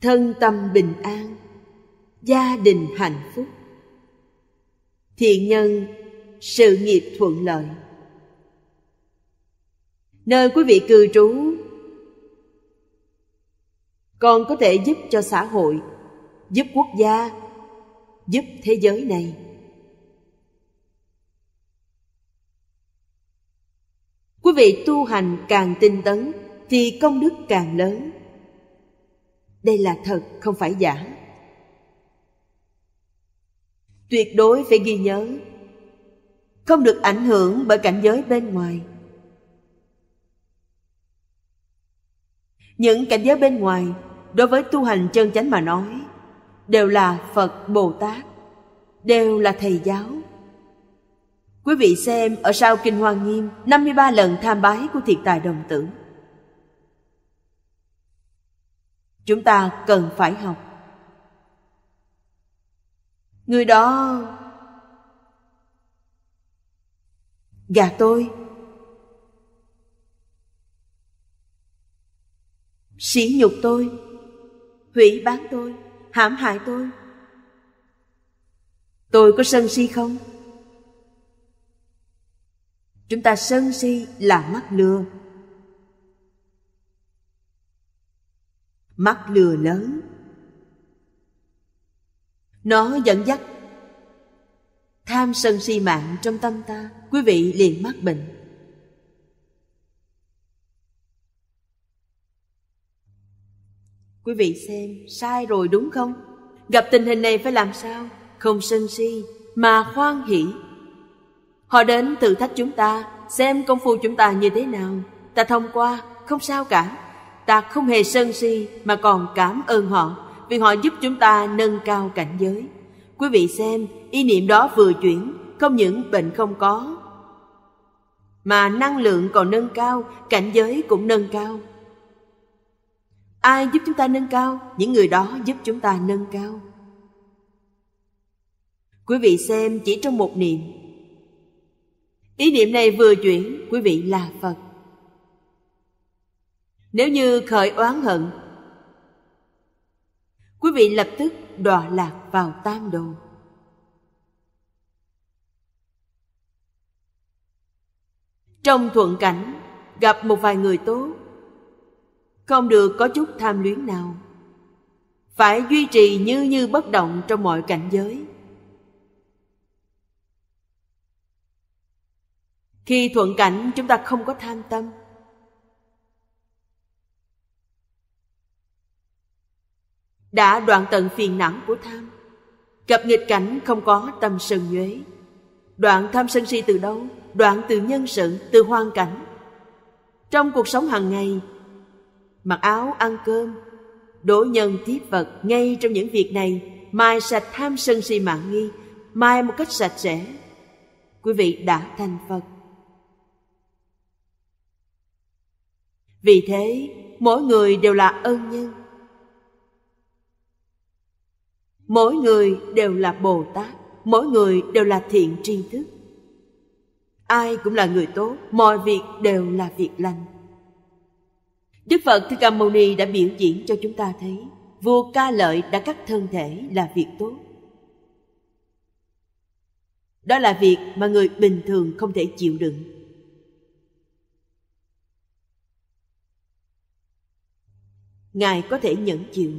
thân tâm bình an gia đình hạnh phúc thiện nhân sự nghiệp thuận lợi nơi quý vị cư trú còn có thể giúp cho xã hội giúp quốc gia giúp thế giới này quý vị tu hành càng tinh tấn thì công đức càng lớn đây là thật không phải giả tuyệt đối phải ghi nhớ không được ảnh hưởng bởi cảnh giới bên ngoài những cảnh giới bên ngoài đối với tu hành chân chánh mà nói đều là phật bồ tát đều là thầy giáo quý vị xem ở sau kinh hoa nghiêm 53 lần tham bái của thiệt tài đồng tử chúng ta cần phải học Người đó gạt dạ tôi Sỉ nhục tôi Hủy bán tôi Hãm hại tôi Tôi có sân si không? Chúng ta sân si là mắt lừa mắt lừa lớn nó dẫn dắt tham sân si mạng trong tâm ta quý vị liền mắc bệnh quý vị xem sai rồi đúng không gặp tình hình này phải làm sao không sân si mà khoan hỷ họ đến thử thách chúng ta xem công phu chúng ta như thế nào ta thông qua không sao cả ta không hề sân si mà còn cảm ơn họ vì họ giúp chúng ta nâng cao cảnh giới. Quý vị xem, ý niệm đó vừa chuyển, không những bệnh không có, mà năng lượng còn nâng cao, cảnh giới cũng nâng cao. Ai giúp chúng ta nâng cao? Những người đó giúp chúng ta nâng cao. Quý vị xem chỉ trong một niệm. Ý niệm này vừa chuyển, quý vị là Phật. Nếu như khởi oán hận quý vị lập tức đọa lạc vào tam đồ trong thuận cảnh gặp một vài người tốt không được có chút tham luyến nào phải duy trì như như bất động trong mọi cảnh giới khi thuận cảnh chúng ta không có tham tâm đã đoạn tận phiền não của tham gặp nghịch cảnh không có tâm sân nhuế đoạn tham sân si từ đâu đoạn từ nhân sự từ hoàn cảnh trong cuộc sống hàng ngày mặc áo ăn cơm đối nhân tiếp vật ngay trong những việc này mai sạch tham sân si mạng nghi mai một cách sạch sẽ quý vị đã thành phật vì thế mỗi người đều là ân nhân mỗi người đều là bồ tát mỗi người đều là thiện tri thức ai cũng là người tốt mọi việc đều là việc lành đức phật thích ca mâu ni đã biểu diễn cho chúng ta thấy vua ca lợi đã cắt thân thể là việc tốt đó là việc mà người bình thường không thể chịu đựng ngài có thể nhẫn chịu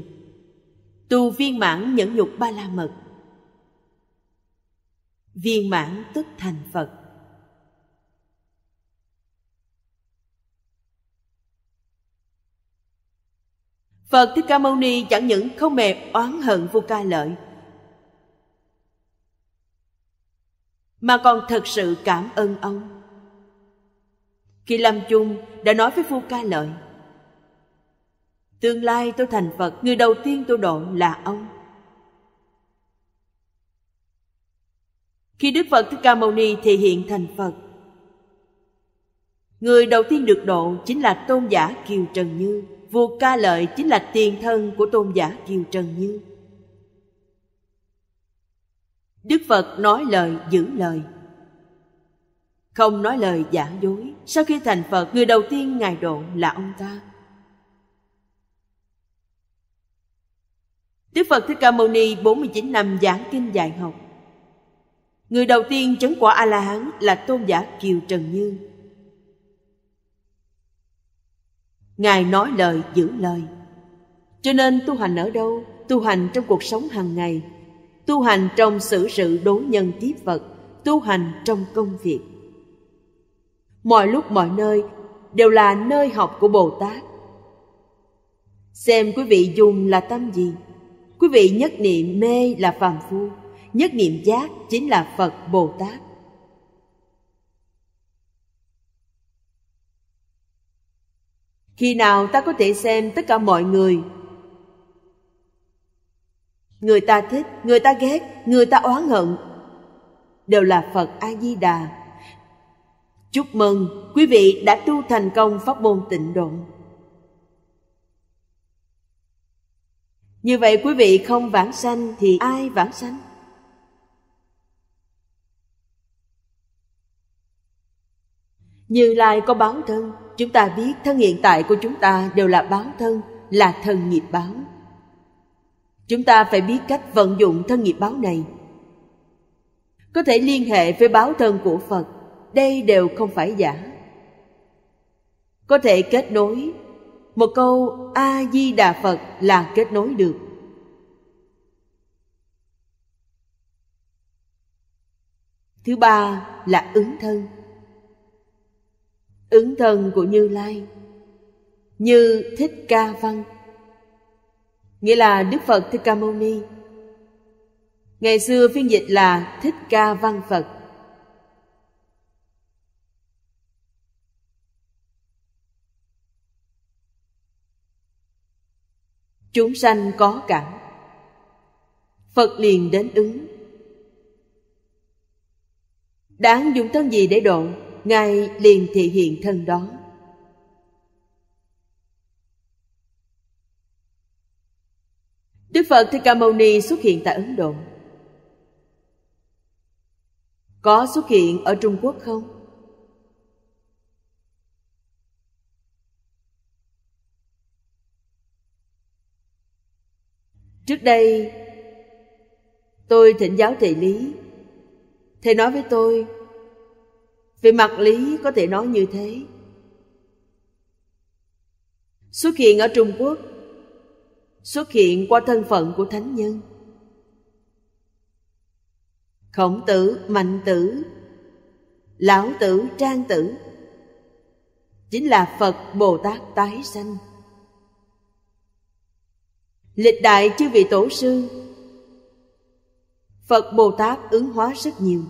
tu viên mãn nhẫn nhục ba la mật viên mãn tức thành phật Phật Thích Ca Mâu Ni chẳng những không mềm oán hận vô ca lợi Mà còn thật sự cảm ơn ông Khi Lâm Chung đã nói với vô ca lợi Tương lai tôi thành Phật, người đầu tiên tôi độ là ông. Khi Đức Phật Thích Ca Mâu Ni thể hiện thành Phật, người đầu tiên được độ chính là tôn giả Kiều Trần Như, vua ca lợi chính là tiền thân của tôn giả Kiều Trần Như. Đức Phật nói lời giữ lời Không nói lời giả dối Sau khi thành Phật Người đầu tiên Ngài độ là ông ta Đức Phật Thích Ca Mâu Ni 49 năm giảng kinh dạy học. Người đầu tiên chứng quả A-la-hán là tôn giả Kiều Trần Như. Ngài nói lời giữ lời. Cho nên tu hành ở đâu? Tu hành trong cuộc sống hàng ngày, tu hành trong xử sự đối nhân tiếp vật, tu hành trong công việc. Mọi lúc mọi nơi đều là nơi học của Bồ Tát. Xem quý vị dùng là tâm gì? Quý vị nhất niệm mê là phàm phu, nhất niệm giác chính là Phật Bồ Tát. Khi nào ta có thể xem tất cả mọi người Người ta thích, người ta ghét, người ta oán hận Đều là Phật A-di-đà Chúc mừng quý vị đã tu thành công pháp môn tịnh độ Như vậy quý vị không vãng sanh thì ai vãng sanh? Như Lai có báo thân, chúng ta biết thân hiện tại của chúng ta đều là báo thân, là thân nghiệp báo. Chúng ta phải biết cách vận dụng thân nghiệp báo này. Có thể liên hệ với báo thân của Phật, đây đều không phải giả. Có thể kết nối một câu a di đà phật là kết nối được thứ ba là ứng thân ứng thân của như lai như thích ca văn nghĩa là đức phật thích ca mâu ni ngày xưa phiên dịch là thích ca văn phật chúng sanh có cảm phật liền đến ứng đáng dùng thân gì để độ ngài liền thị hiện thân đó đức phật thích ca mâu ni xuất hiện tại ấn độ có xuất hiện ở trung quốc không trước đây tôi thỉnh giáo thầy lý thầy nói với tôi về mặt lý có thể nói như thế xuất hiện ở trung quốc xuất hiện qua thân phận của thánh nhân khổng tử mạnh tử lão tử trang tử chính là phật bồ tát tái sanh lịch đại chư vị tổ sư phật bồ tát ứng hóa rất nhiều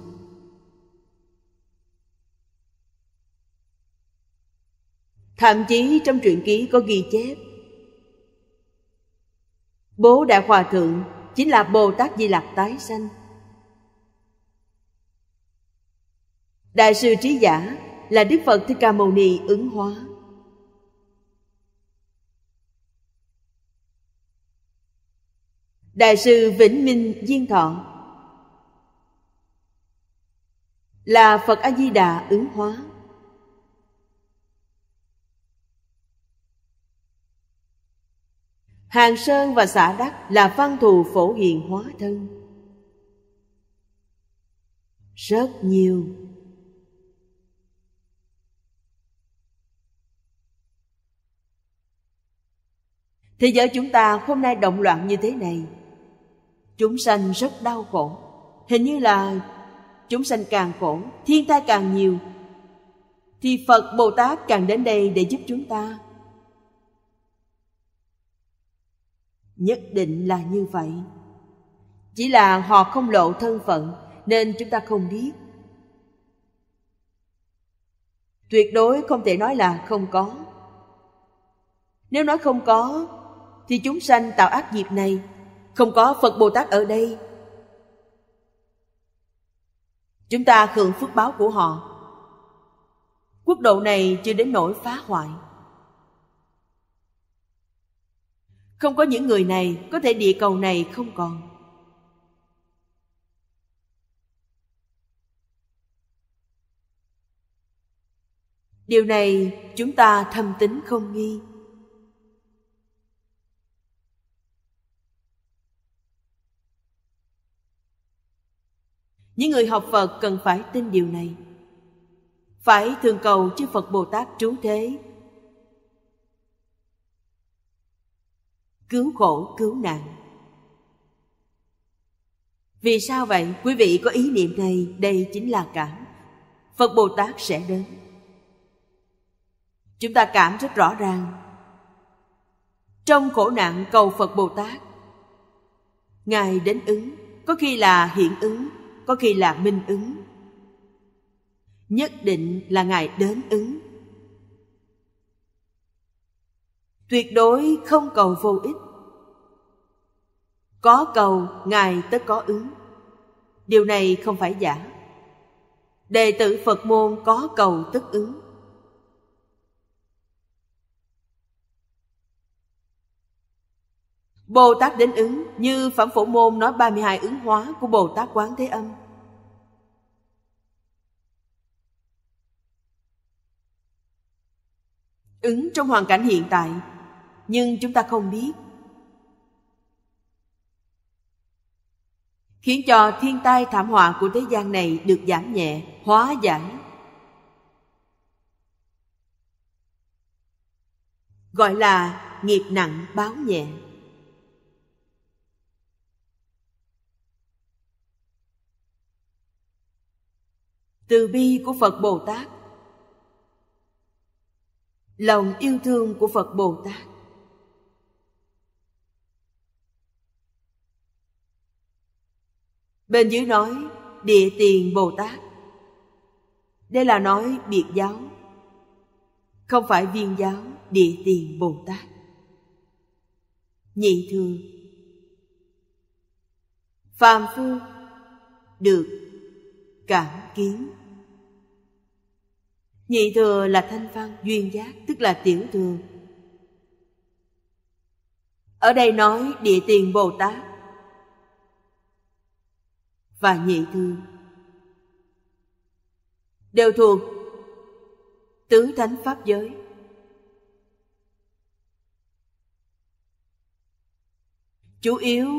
thậm chí trong truyện ký có ghi chép bố đại hòa thượng chính là bồ tát di lặc tái sanh đại sư trí giả là đức phật thích ca mâu ni ứng hóa đại sư vĩnh minh diên thọ là phật a di đà ứng hóa hàng sơn và xã đắc là văn thù phổ hiện hóa thân rất nhiều thế giới chúng ta hôm nay động loạn như thế này chúng sanh rất đau khổ hình như là chúng sanh càng khổ thiên tai càng nhiều thì phật bồ tát càng đến đây để giúp chúng ta nhất định là như vậy chỉ là họ không lộ thân phận nên chúng ta không biết tuyệt đối không thể nói là không có nếu nói không có thì chúng sanh tạo ác nghiệp này không có phật bồ tát ở đây chúng ta hưởng phước báo của họ quốc độ này chưa đến nỗi phá hoại không có những người này có thể địa cầu này không còn điều này chúng ta thâm tính không nghi Những người học Phật cần phải tin điều này. Phải thường cầu chư Phật Bồ Tát trú thế. Cứu khổ cứu nạn. Vì sao vậy? Quý vị có ý niệm này, đây chính là cảm. Phật Bồ Tát sẽ đến. Chúng ta cảm rất rõ ràng. Trong khổ nạn cầu Phật Bồ Tát, Ngài đến ứng, có khi là hiện ứng, có khi là minh ứng nhất định là ngài đến ứng tuyệt đối không cầu vô ích có cầu ngài tất có ứng điều này không phải giả đệ tử phật môn có cầu tất ứng Bồ Tát đến ứng như Phẩm Phổ Môn nói 32 ứng hóa của Bồ Tát Quán Thế Âm. Ứng trong hoàn cảnh hiện tại, nhưng chúng ta không biết. Khiến cho thiên tai thảm họa của thế gian này được giảm nhẹ, hóa giải. Gọi là nghiệp nặng báo nhẹ. từ bi của phật bồ tát lòng yêu thương của phật bồ tát bên dưới nói địa tiền bồ tát đây là nói biệt giáo không phải viên giáo địa tiền bồ tát nhị thừa, phàm phu được cảm kiến Nhị thừa là thanh văn duyên giác tức là tiểu thừa. Ở đây nói địa tiền Bồ Tát và nhị thừa đều thuộc tứ thánh pháp giới. Chủ yếu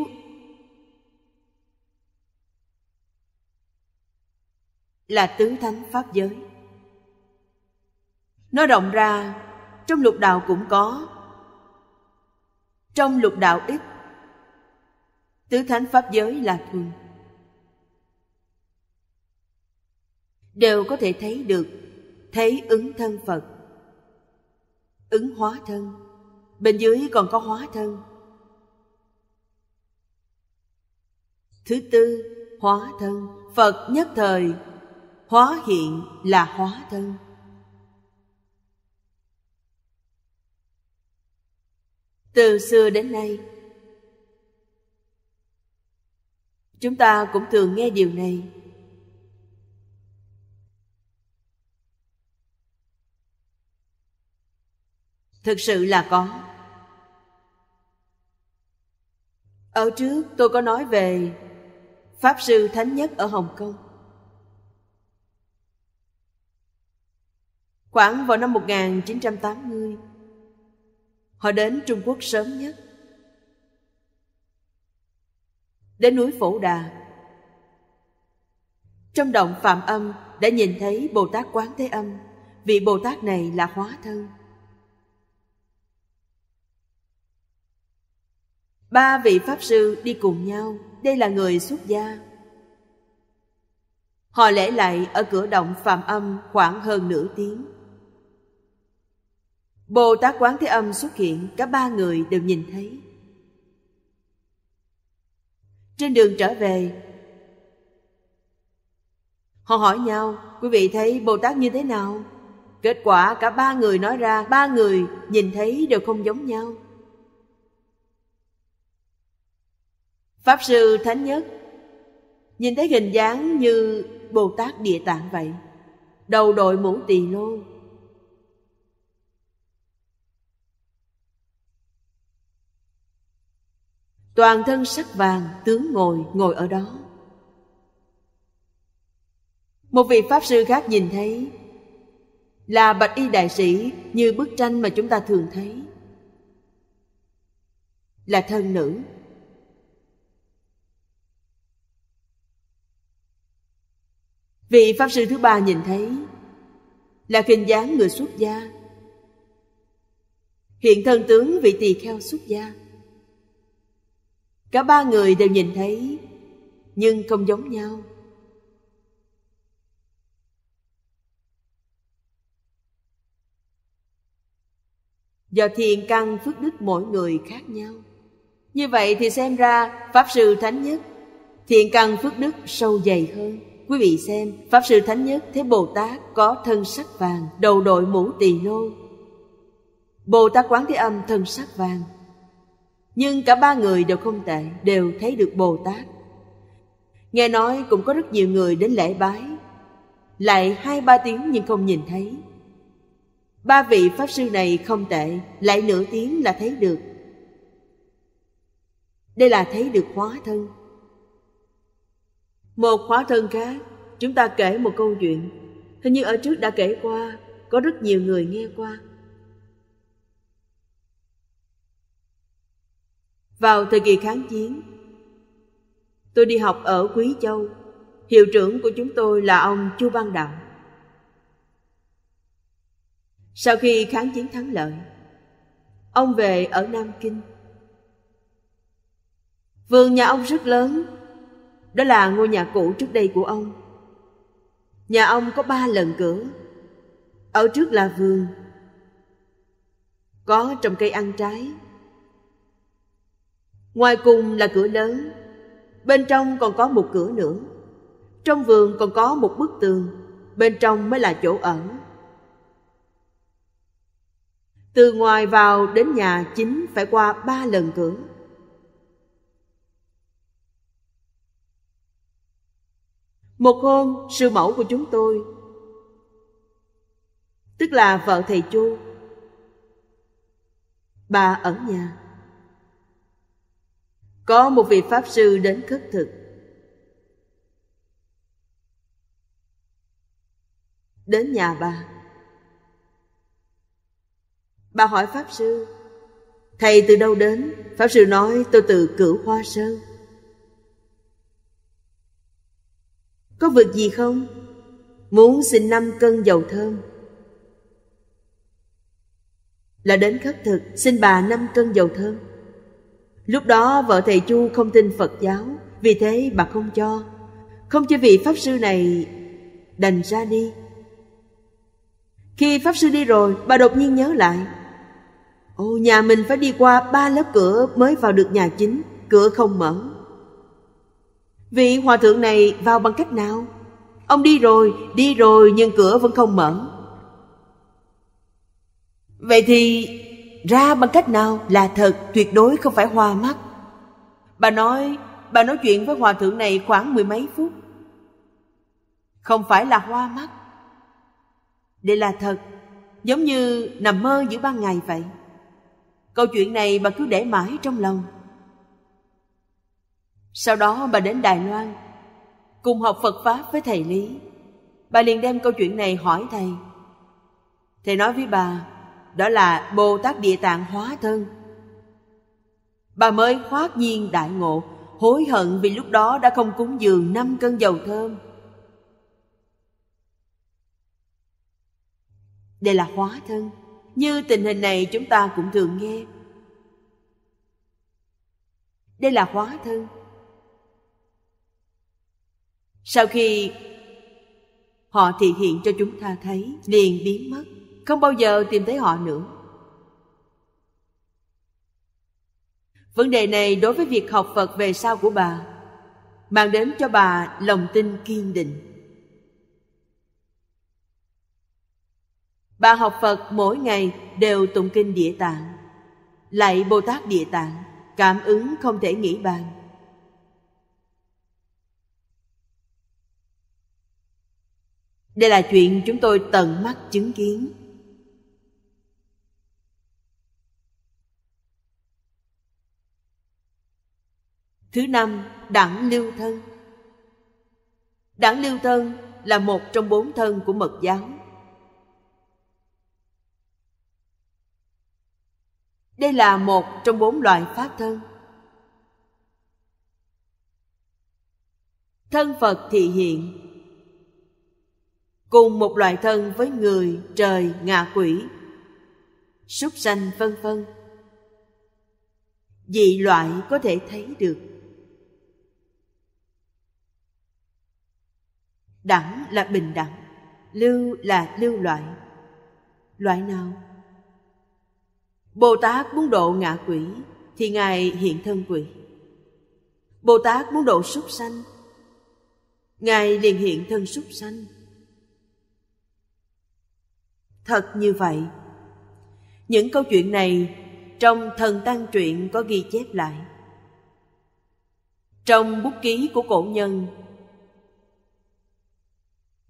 là tứ thánh pháp giới nó rộng ra, trong lục đạo cũng có. Trong lục đạo ít, tứ thánh pháp giới là thường. Đều có thể thấy được, thấy ứng thân Phật. Ứng hóa thân, bên dưới còn có hóa thân. Thứ tư, hóa thân, Phật nhất thời, hóa hiện là hóa thân. từ xưa đến nay chúng ta cũng thường nghe điều này thực sự là có ở trước tôi có nói về pháp sư thánh nhất ở hồng kông khoảng vào năm 1980 Họ đến Trung Quốc sớm nhất. Đến núi Phổ Đà. Trong động Phạm Âm đã nhìn thấy Bồ Tát Quán Thế Âm. Vị Bồ Tát này là hóa thân. Ba vị Pháp Sư đi cùng nhau, đây là người xuất gia. Họ lễ lại ở cửa động Phạm Âm khoảng hơn nửa tiếng. Bồ Tát Quán Thế Âm xuất hiện, cả ba người đều nhìn thấy. Trên đường trở về, họ hỏi nhau, quý vị thấy Bồ Tát như thế nào? Kết quả cả ba người nói ra, ba người nhìn thấy đều không giống nhau. Pháp sư Thánh Nhất nhìn thấy hình dáng như Bồ Tát Địa Tạng vậy. Đầu đội mũ tỳ lô, toàn thân sắc vàng tướng ngồi ngồi ở đó một vị pháp sư khác nhìn thấy là bạch y đại sĩ như bức tranh mà chúng ta thường thấy là thân nữ vị pháp sư thứ ba nhìn thấy là hình dáng người xuất gia hiện thân tướng vị tỳ kheo xuất gia Cả ba người đều nhìn thấy Nhưng không giống nhau Do thiền căn phước đức mỗi người khác nhau Như vậy thì xem ra Pháp Sư Thánh Nhất thiền căn phước đức sâu dày hơn Quý vị xem Pháp Sư Thánh Nhất Thế Bồ Tát có thân sắc vàng Đầu đội mũ tỳ nô Bồ Tát Quán Thế Âm thân sắc vàng nhưng cả ba người đều không tệ đều thấy được bồ tát nghe nói cũng có rất nhiều người đến lễ bái lại hai ba tiếng nhưng không nhìn thấy ba vị pháp sư này không tệ lại nửa tiếng là thấy được đây là thấy được hóa thân một hóa thân khác chúng ta kể một câu chuyện hình như ở trước đã kể qua có rất nhiều người nghe qua Vào thời kỳ kháng chiến, tôi đi học ở Quý Châu. Hiệu trưởng của chúng tôi là ông Chu Văn Đạo. Sau khi kháng chiến thắng lợi, ông về ở Nam Kinh. Vườn nhà ông rất lớn, đó là ngôi nhà cũ trước đây của ông. Nhà ông có ba lần cửa, ở trước là vườn, có trồng cây ăn trái, Ngoài cùng là cửa lớn, bên trong còn có một cửa nữa. Trong vườn còn có một bức tường, bên trong mới là chỗ ở. Từ ngoài vào đến nhà chính phải qua ba lần cửa. Một hôm, sư mẫu của chúng tôi, tức là vợ thầy Chu, bà ở nhà có một vị pháp sư đến khất thực đến nhà bà bà hỏi pháp sư thầy từ đâu đến pháp sư nói tôi từ cửu hoa sơn có việc gì không muốn xin năm cân dầu thơm là đến khất thực xin bà năm cân dầu thơm Lúc đó vợ thầy Chu không tin Phật giáo, vì thế bà không cho. Không cho vị Pháp sư này đành ra đi. Khi Pháp sư đi rồi, bà đột nhiên nhớ lại. Ồ, nhà mình phải đi qua ba lớp cửa mới vào được nhà chính, cửa không mở. Vị hòa thượng này vào bằng cách nào? Ông đi rồi, đi rồi nhưng cửa vẫn không mở. Vậy thì ra bằng cách nào là thật tuyệt đối không phải hoa mắt bà nói bà nói chuyện với hòa thượng này khoảng mười mấy phút không phải là hoa mắt đây là thật giống như nằm mơ giữa ban ngày vậy câu chuyện này bà cứ để mãi trong lòng sau đó bà đến đài loan cùng học phật pháp với thầy lý bà liền đem câu chuyện này hỏi thầy thầy nói với bà đó là Bồ Tát Địa Tạng hóa thân. Bà mới khoát nhiên đại ngộ, hối hận vì lúc đó đã không cúng dường năm cân dầu thơm. Đây là hóa thân, như tình hình này chúng ta cũng thường nghe. Đây là hóa thân. Sau khi họ thể hiện cho chúng ta thấy liền biến mất không bao giờ tìm thấy họ nữa vấn đề này đối với việc học phật về sau của bà mang đến cho bà lòng tin kiên định bà học phật mỗi ngày đều tụng kinh địa tạng lạy bồ tát địa tạng cảm ứng không thể nghĩ bàn đây là chuyện chúng tôi tận mắt chứng kiến Thứ năm, đẳng lưu thân. Đẳng lưu thân là một trong bốn thân của mật giáo. Đây là một trong bốn loại pháp thân. Thân Phật thị hiện cùng một loại thân với người, trời, ngạ quỷ, súc sanh vân vân. Dị loại có thể thấy được. đẳng là bình đẳng lưu là lưu loại loại nào bồ tát muốn độ ngạ quỷ thì ngài hiện thân quỷ bồ tát muốn độ súc sanh ngài liền hiện thân súc sanh thật như vậy những câu chuyện này trong thần tăng truyện có ghi chép lại trong bút ký của cổ nhân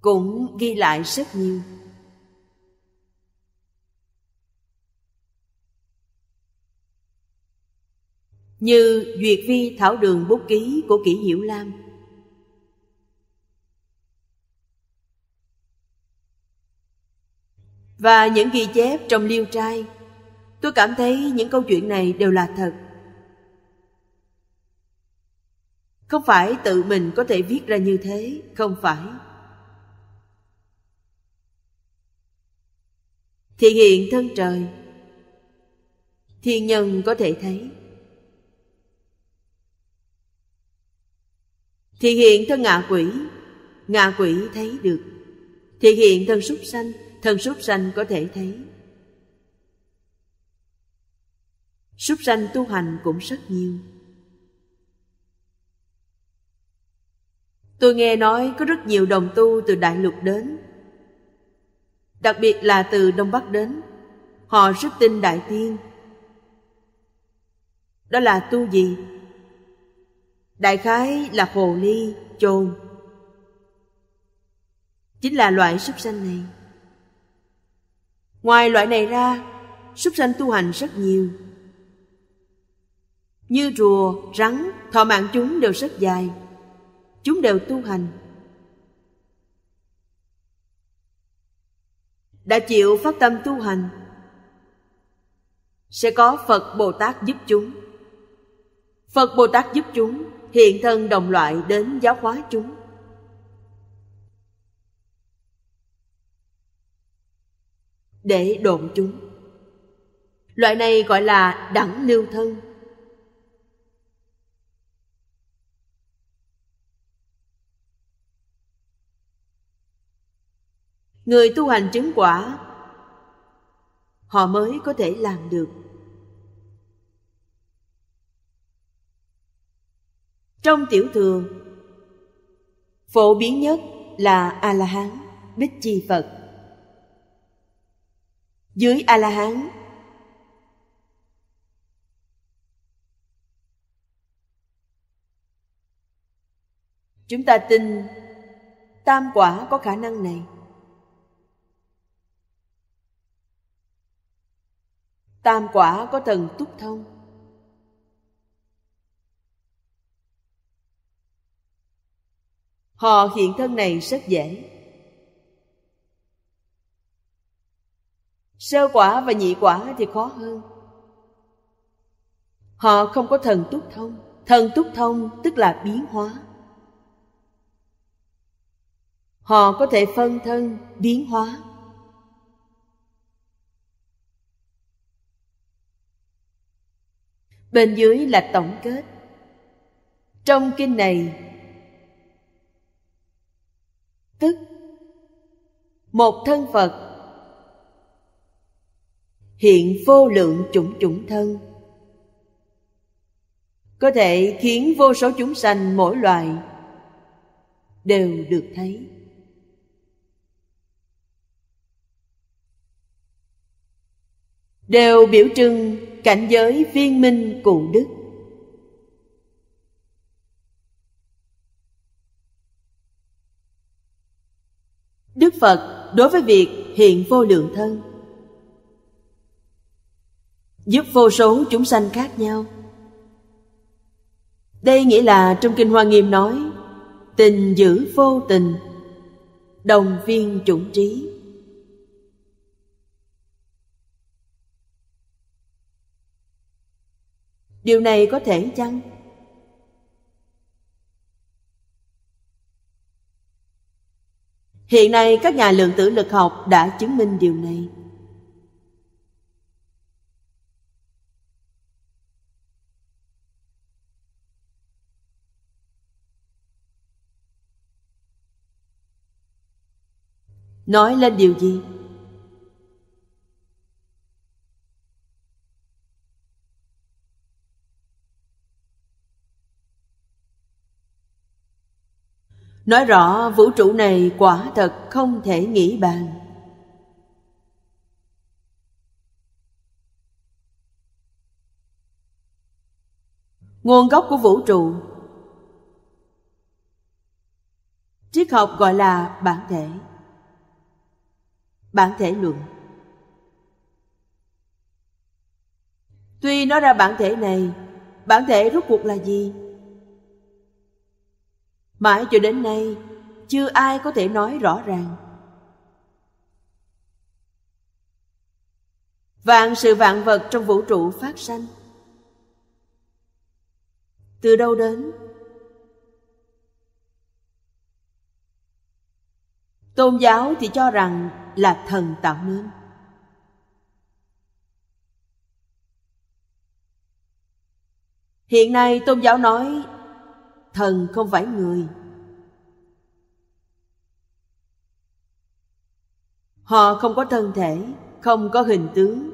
cũng ghi lại rất nhiều như duyệt vi thảo đường bút ký của kỷ hiểu lam và những ghi chép trong liêu trai tôi cảm thấy những câu chuyện này đều là thật không phải tự mình có thể viết ra như thế không phải thị hiện thân trời thiên nhân có thể thấy thị hiện thân ngạ quỷ ngạ quỷ thấy được thị hiện thân súc sanh thân súc sanh có thể thấy súc sanh tu hành cũng rất nhiều tôi nghe nói có rất nhiều đồng tu từ đại lục đến đặc biệt là từ Đông Bắc đến. Họ rất tin Đại Tiên. Đó là tu gì? Đại khái là hồ ly, chồn. Chính là loại súc sanh này. Ngoài loại này ra, súc sanh tu hành rất nhiều. Như rùa, rắn, thọ mạng chúng đều rất dài. Chúng đều tu hành đã chịu phát tâm tu hành sẽ có phật bồ tát giúp chúng phật bồ tát giúp chúng hiện thân đồng loại đến giáo hóa chúng để độn chúng loại này gọi là đẳng lưu thân người tu hành chứng quả họ mới có thể làm được trong tiểu thừa phổ biến nhất là a la hán bích chi phật dưới a la hán chúng ta tin tam quả có khả năng này tam quả có thần túc thông họ hiện thân này rất dễ sơ quả và nhị quả thì khó hơn họ không có thần túc thông thần túc thông tức là biến hóa họ có thể phân thân biến hóa bên dưới là tổng kết trong kinh này tức một thân phật hiện vô lượng chủng chủng thân có thể khiến vô số chúng sanh mỗi loài đều được thấy đều biểu trưng cảnh giới viên minh cụ đức đức phật đối với việc hiện vô lượng thân giúp vô số chúng sanh khác nhau đây nghĩa là trong kinh hoa nghiêm nói tình giữ vô tình đồng viên chủng trí điều này có thể chăng hiện nay các nhà lượng tử lực học đã chứng minh điều này nói lên điều gì nói rõ vũ trụ này quả thật không thể nghĩ bàn nguồn gốc của vũ trụ triết học gọi là bản thể bản thể luận tuy nói ra bản thể này bản thể rốt cuộc là gì mãi cho đến nay chưa ai có thể nói rõ ràng vạn sự vạn vật trong vũ trụ phát sanh từ đâu đến tôn giáo thì cho rằng là thần tạo nên hiện nay tôn giáo nói thần không phải người họ không có thân thể không có hình tướng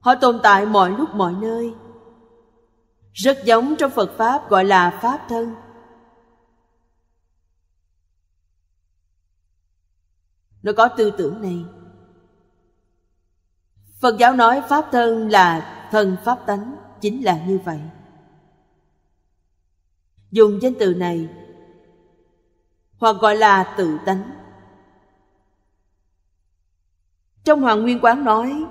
họ tồn tại mọi lúc mọi nơi rất giống trong phật pháp gọi là pháp thân nó có tư tưởng này phật giáo nói pháp thân là thần pháp tánh chính là như vậy dùng danh từ này hoặc gọi là tự tánh trong hoàng nguyên quán nói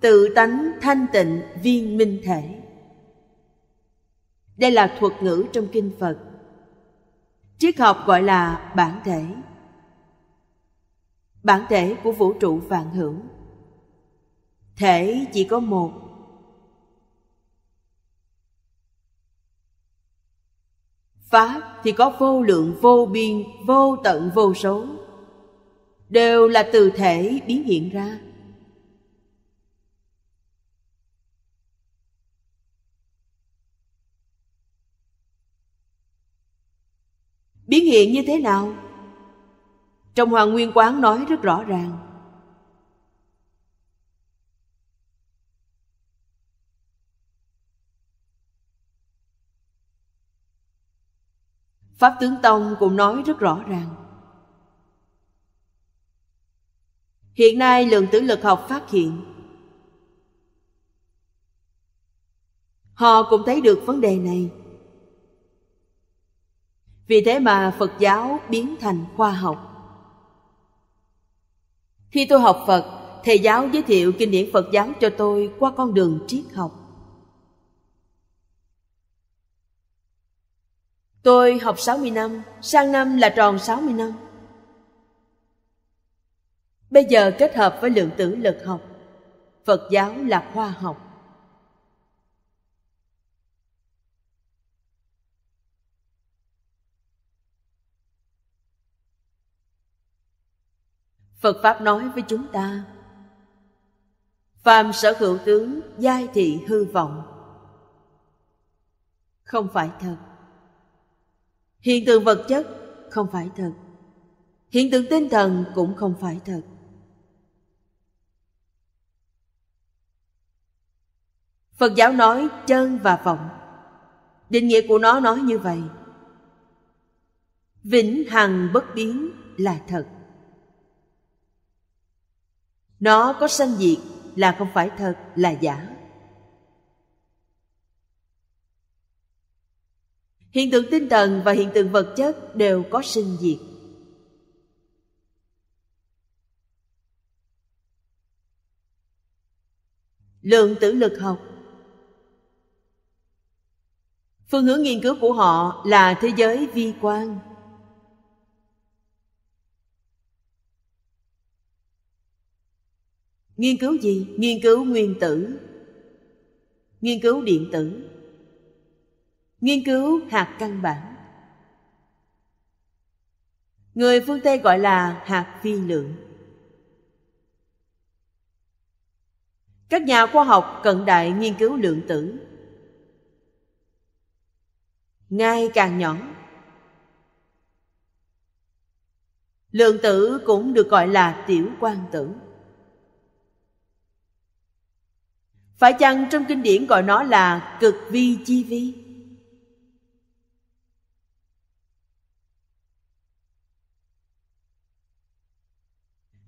tự tánh thanh tịnh viên minh thể đây là thuật ngữ trong kinh phật triết học gọi là bản thể bản thể của vũ trụ vạn hữu thể chỉ có một Pháp thì có vô lượng vô biên, vô tận vô số Đều là từ thể biến hiện ra Biến hiện như thế nào? Trong Hoàng Nguyên Quán nói rất rõ ràng Pháp Tướng Tông cũng nói rất rõ ràng. Hiện nay lượng tử lực học phát hiện Họ cũng thấy được vấn đề này Vì thế mà Phật giáo biến thành khoa học Khi tôi học Phật Thầy giáo giới thiệu kinh điển Phật giáo cho tôi qua con đường triết học Tôi học 60 năm, sang năm là tròn 60 năm. Bây giờ kết hợp với lượng tử lực học, Phật giáo là khoa học. Phật Pháp nói với chúng ta Phàm sở hữu tướng giai thị hư vọng Không phải thật hiện tượng vật chất không phải thật hiện tượng tinh thần cũng không phải thật phật giáo nói chân và vọng định nghĩa của nó nói như vậy vĩnh hằng bất biến là thật nó có sanh diệt là không phải thật là giả hiện tượng tinh thần và hiện tượng vật chất đều có sinh diệt lượng tử lực học phương hướng nghiên cứu của họ là thế giới vi quan nghiên cứu gì nghiên cứu nguyên tử nghiên cứu điện tử nghiên cứu hạt căn bản người phương tây gọi là hạt phi lượng các nhà khoa học cận đại nghiên cứu lượng tử ngày càng nhỏ lượng tử cũng được gọi là tiểu quan tử phải chăng trong kinh điển gọi nó là cực vi chi vi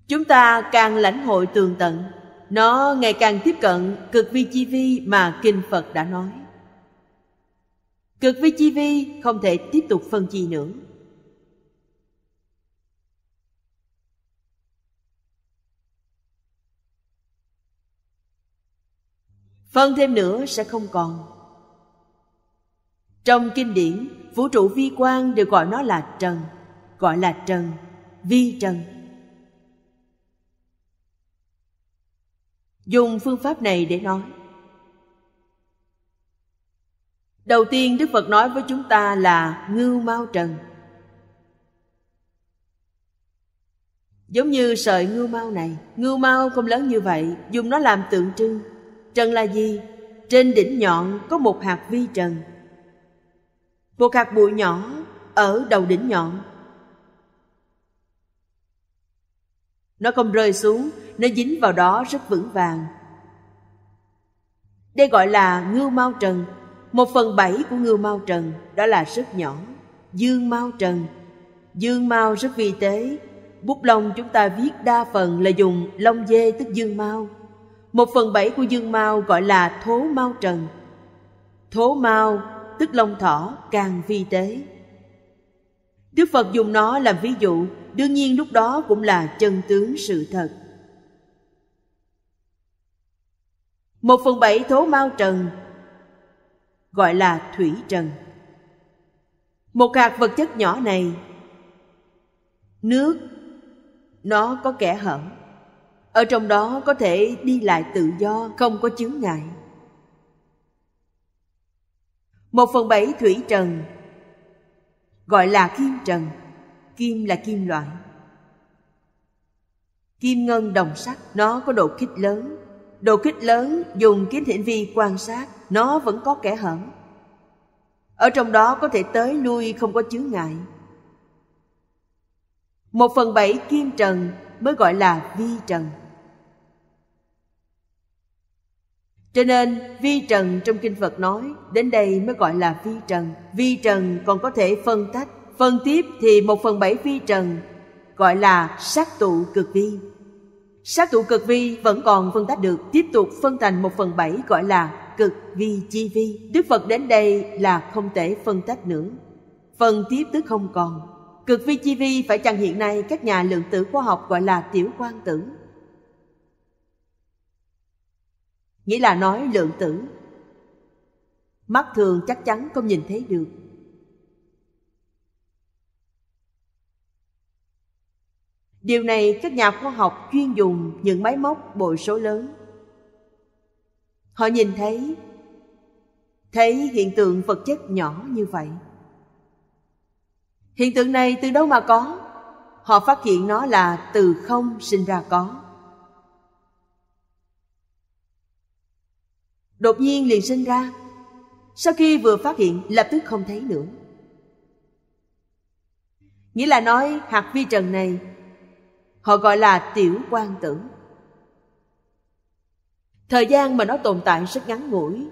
Chúng ta càng lãnh hội tường tận, nó ngày càng tiếp cận cực vi chi vi mà Kinh Phật đã nói. Cực vi chi vi không thể tiếp tục phân chi nữa. Phân thêm nữa sẽ không còn. Trong kinh điển, vũ trụ vi quan đều gọi nó là trần, gọi là trần, vi trần dùng phương pháp này để nói đầu tiên đức phật nói với chúng ta là ngưu mao trần giống như sợi ngưu mao này ngưu mao không lớn như vậy dùng nó làm tượng trưng trần là gì trên đỉnh nhọn có một hạt vi trần một hạt bụi nhỏ ở đầu đỉnh nhọn Nó không rơi xuống, nó dính vào đó rất vững vàng. Đây gọi là ngưu mao trần. Một phần bảy của ngưu mao trần đó là rất nhỏ. Dương mao trần. Dương mao rất vi tế. Bút lông chúng ta viết đa phần là dùng lông dê tức dương mao. Một phần bảy của dương mao gọi là thố mao trần. Thố mao tức lông thỏ càng vi tế. Đức Phật dùng nó làm ví dụ, đương nhiên lúc đó cũng là chân tướng sự thật. Một phần bảy thố mau trần gọi là thủy trần. Một hạt vật chất nhỏ này, nước, nó có kẻ hở. Ở trong đó có thể đi lại tự do, không có chướng ngại. Một phần bảy thủy trần gọi là kim trần kim là kim loại kim ngân đồng sắt nó có độ kích lớn độ kích lớn dùng kính hiển vi quan sát nó vẫn có kẻ hở ở trong đó có thể tới lui không có chướng ngại một phần bảy kim trần mới gọi là vi trần Cho nên vi trần trong kinh Phật nói đến đây mới gọi là vi trần. Vi trần còn có thể phân tách. Phân tiếp thì một phần bảy vi trần gọi là sát tụ cực vi. Sát tụ cực vi vẫn còn phân tách được tiếp tục phân thành một phần bảy gọi là cực vi chi vi. Đức Phật đến đây là không thể phân tách nữa. Phân tiếp tức không còn. Cực vi chi vi phải chăng hiện nay các nhà lượng tử khoa học gọi là tiểu quan tử nghĩa là nói lượng tử mắt thường chắc chắn không nhìn thấy được điều này các nhà khoa học chuyên dùng những máy móc bội số lớn họ nhìn thấy thấy hiện tượng vật chất nhỏ như vậy hiện tượng này từ đâu mà có họ phát hiện nó là từ không sinh ra có đột nhiên liền sinh ra sau khi vừa phát hiện lập tức không thấy nữa nghĩa là nói hạt vi trần này họ gọi là tiểu quan tử thời gian mà nó tồn tại rất ngắn ngủi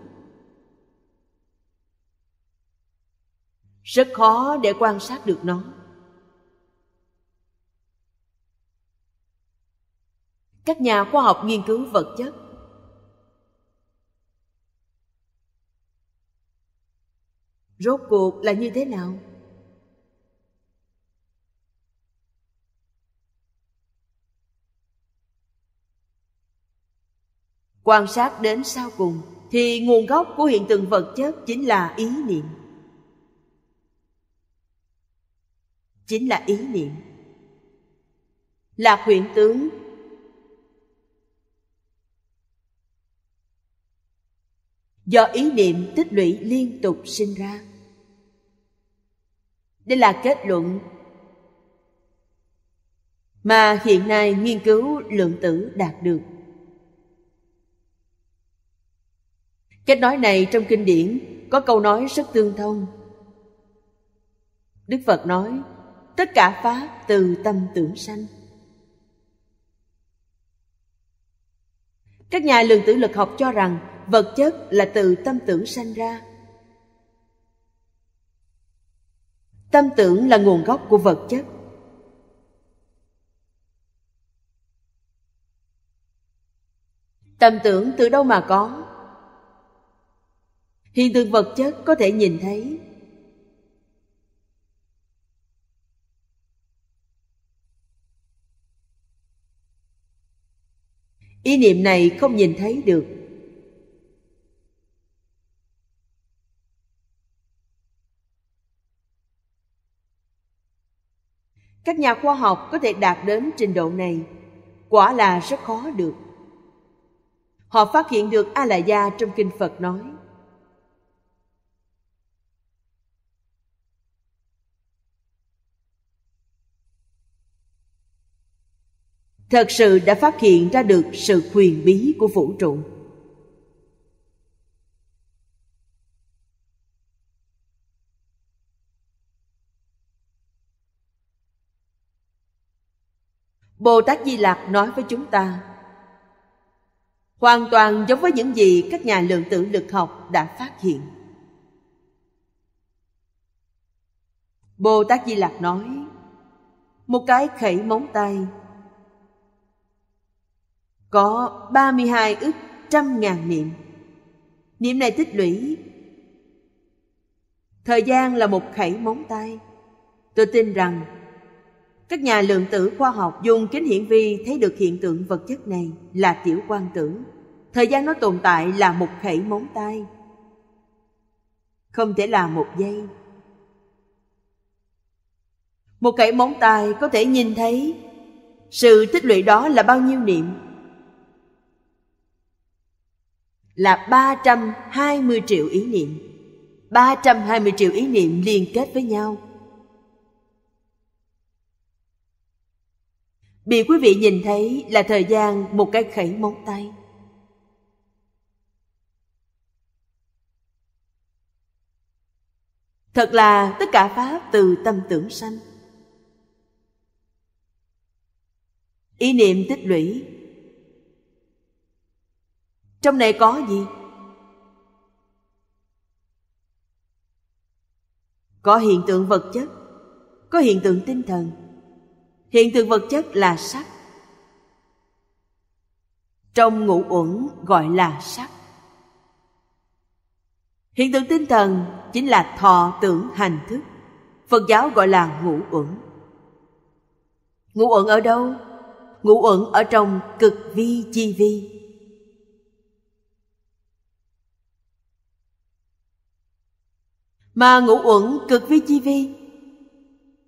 rất khó để quan sát được nó các nhà khoa học nghiên cứu vật chất rốt cuộc là như thế nào quan sát đến sau cùng thì nguồn gốc của hiện tượng vật chất chính là ý niệm chính là ý niệm là huyện tướng do ý niệm tích lũy liên tục sinh ra đây là kết luận mà hiện nay nghiên cứu lượng tử đạt được. Cách nói này trong kinh điển có câu nói rất tương thông. Đức Phật nói, tất cả pháp từ tâm tưởng sanh. Các nhà lượng tử lực học cho rằng vật chất là từ tâm tưởng sanh ra. tâm tưởng là nguồn gốc của vật chất tâm tưởng từ đâu mà có hiện tượng vật chất có thể nhìn thấy ý niệm này không nhìn thấy được các nhà khoa học có thể đạt đến trình độ này quả là rất khó được họ phát hiện được a la gia trong kinh phật nói thật sự đã phát hiện ra được sự quyền bí của vũ trụ Bồ Tát Di Lạc nói với chúng ta hoàn toàn giống với những gì các nhà lượng tử lực học đã phát hiện. Bồ Tát Di Lạc nói, một cái khẩy móng tay có 32 ức trăm ngàn niệm. Niệm này tích lũy. Thời gian là một khẩy móng tay. Tôi tin rằng các nhà lượng tử khoa học dùng kính hiển vi thấy được hiện tượng vật chất này là tiểu quan tử. Thời gian nó tồn tại là một khẩy móng tay. Không thể là một giây. Một khẩy móng tay có thể nhìn thấy sự tích lũy đó là bao nhiêu niệm? Là 320 triệu ý niệm. 320 triệu ý niệm liên kết với nhau bị quý vị nhìn thấy là thời gian một cái khẩy móng tay thật là tất cả pháp từ tâm tưởng sanh ý niệm tích lũy trong này có gì có hiện tượng vật chất có hiện tượng tinh thần hiện tượng vật chất là sắc trong ngũ uẩn gọi là sắc hiện tượng tinh thần chính là thọ tưởng hành thức phật giáo gọi là ngũ uẩn ngũ uẩn ở đâu ngũ uẩn ở trong cực vi chi vi mà ngũ uẩn cực vi chi vi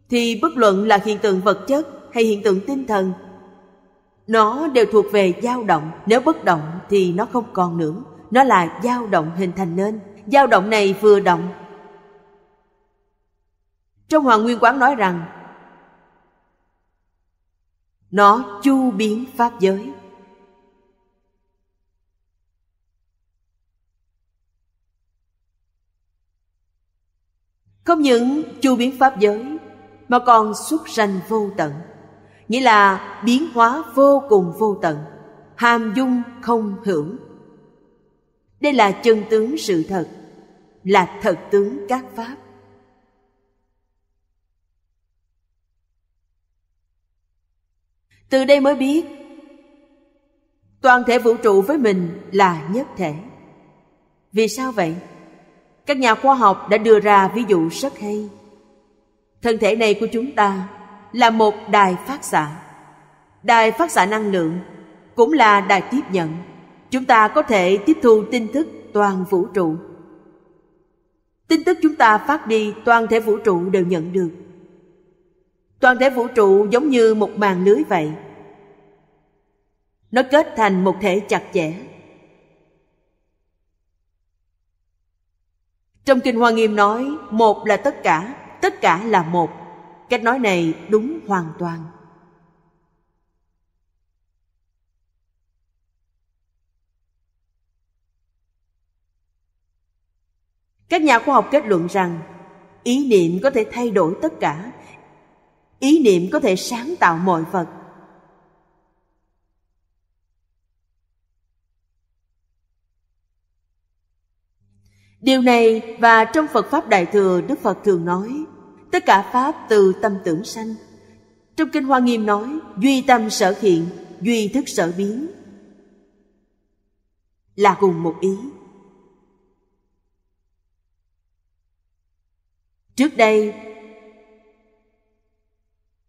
thì bất luận là hiện tượng vật chất hay hiện tượng tinh thần nó đều thuộc về dao động nếu bất động thì nó không còn nữa nó là dao động hình thành nên dao động này vừa động trong hoàng nguyên quán nói rằng nó chu biến pháp giới không những chu biến pháp giới mà còn xuất sanh vô tận nghĩa là biến hóa vô cùng vô tận hàm dung không hưởng đây là chân tướng sự thật là thật tướng các pháp từ đây mới biết toàn thể vũ trụ với mình là nhất thể vì sao vậy các nhà khoa học đã đưa ra ví dụ rất hay thân thể này của chúng ta là một đài phát xạ đài phát xạ năng lượng cũng là đài tiếp nhận chúng ta có thể tiếp thu tin tức toàn vũ trụ tin tức chúng ta phát đi toàn thể vũ trụ đều nhận được toàn thể vũ trụ giống như một màn lưới vậy nó kết thành một thể chặt chẽ trong kinh hoa nghiêm nói một là tất cả tất cả là một cách nói này đúng hoàn toàn các nhà khoa học kết luận rằng ý niệm có thể thay đổi tất cả ý niệm có thể sáng tạo mọi vật điều này và trong phật pháp đại thừa đức phật thường nói tất cả pháp từ tâm tưởng sanh trong kinh hoa nghiêm nói duy tâm sở hiện duy thức sở biến là cùng một ý trước đây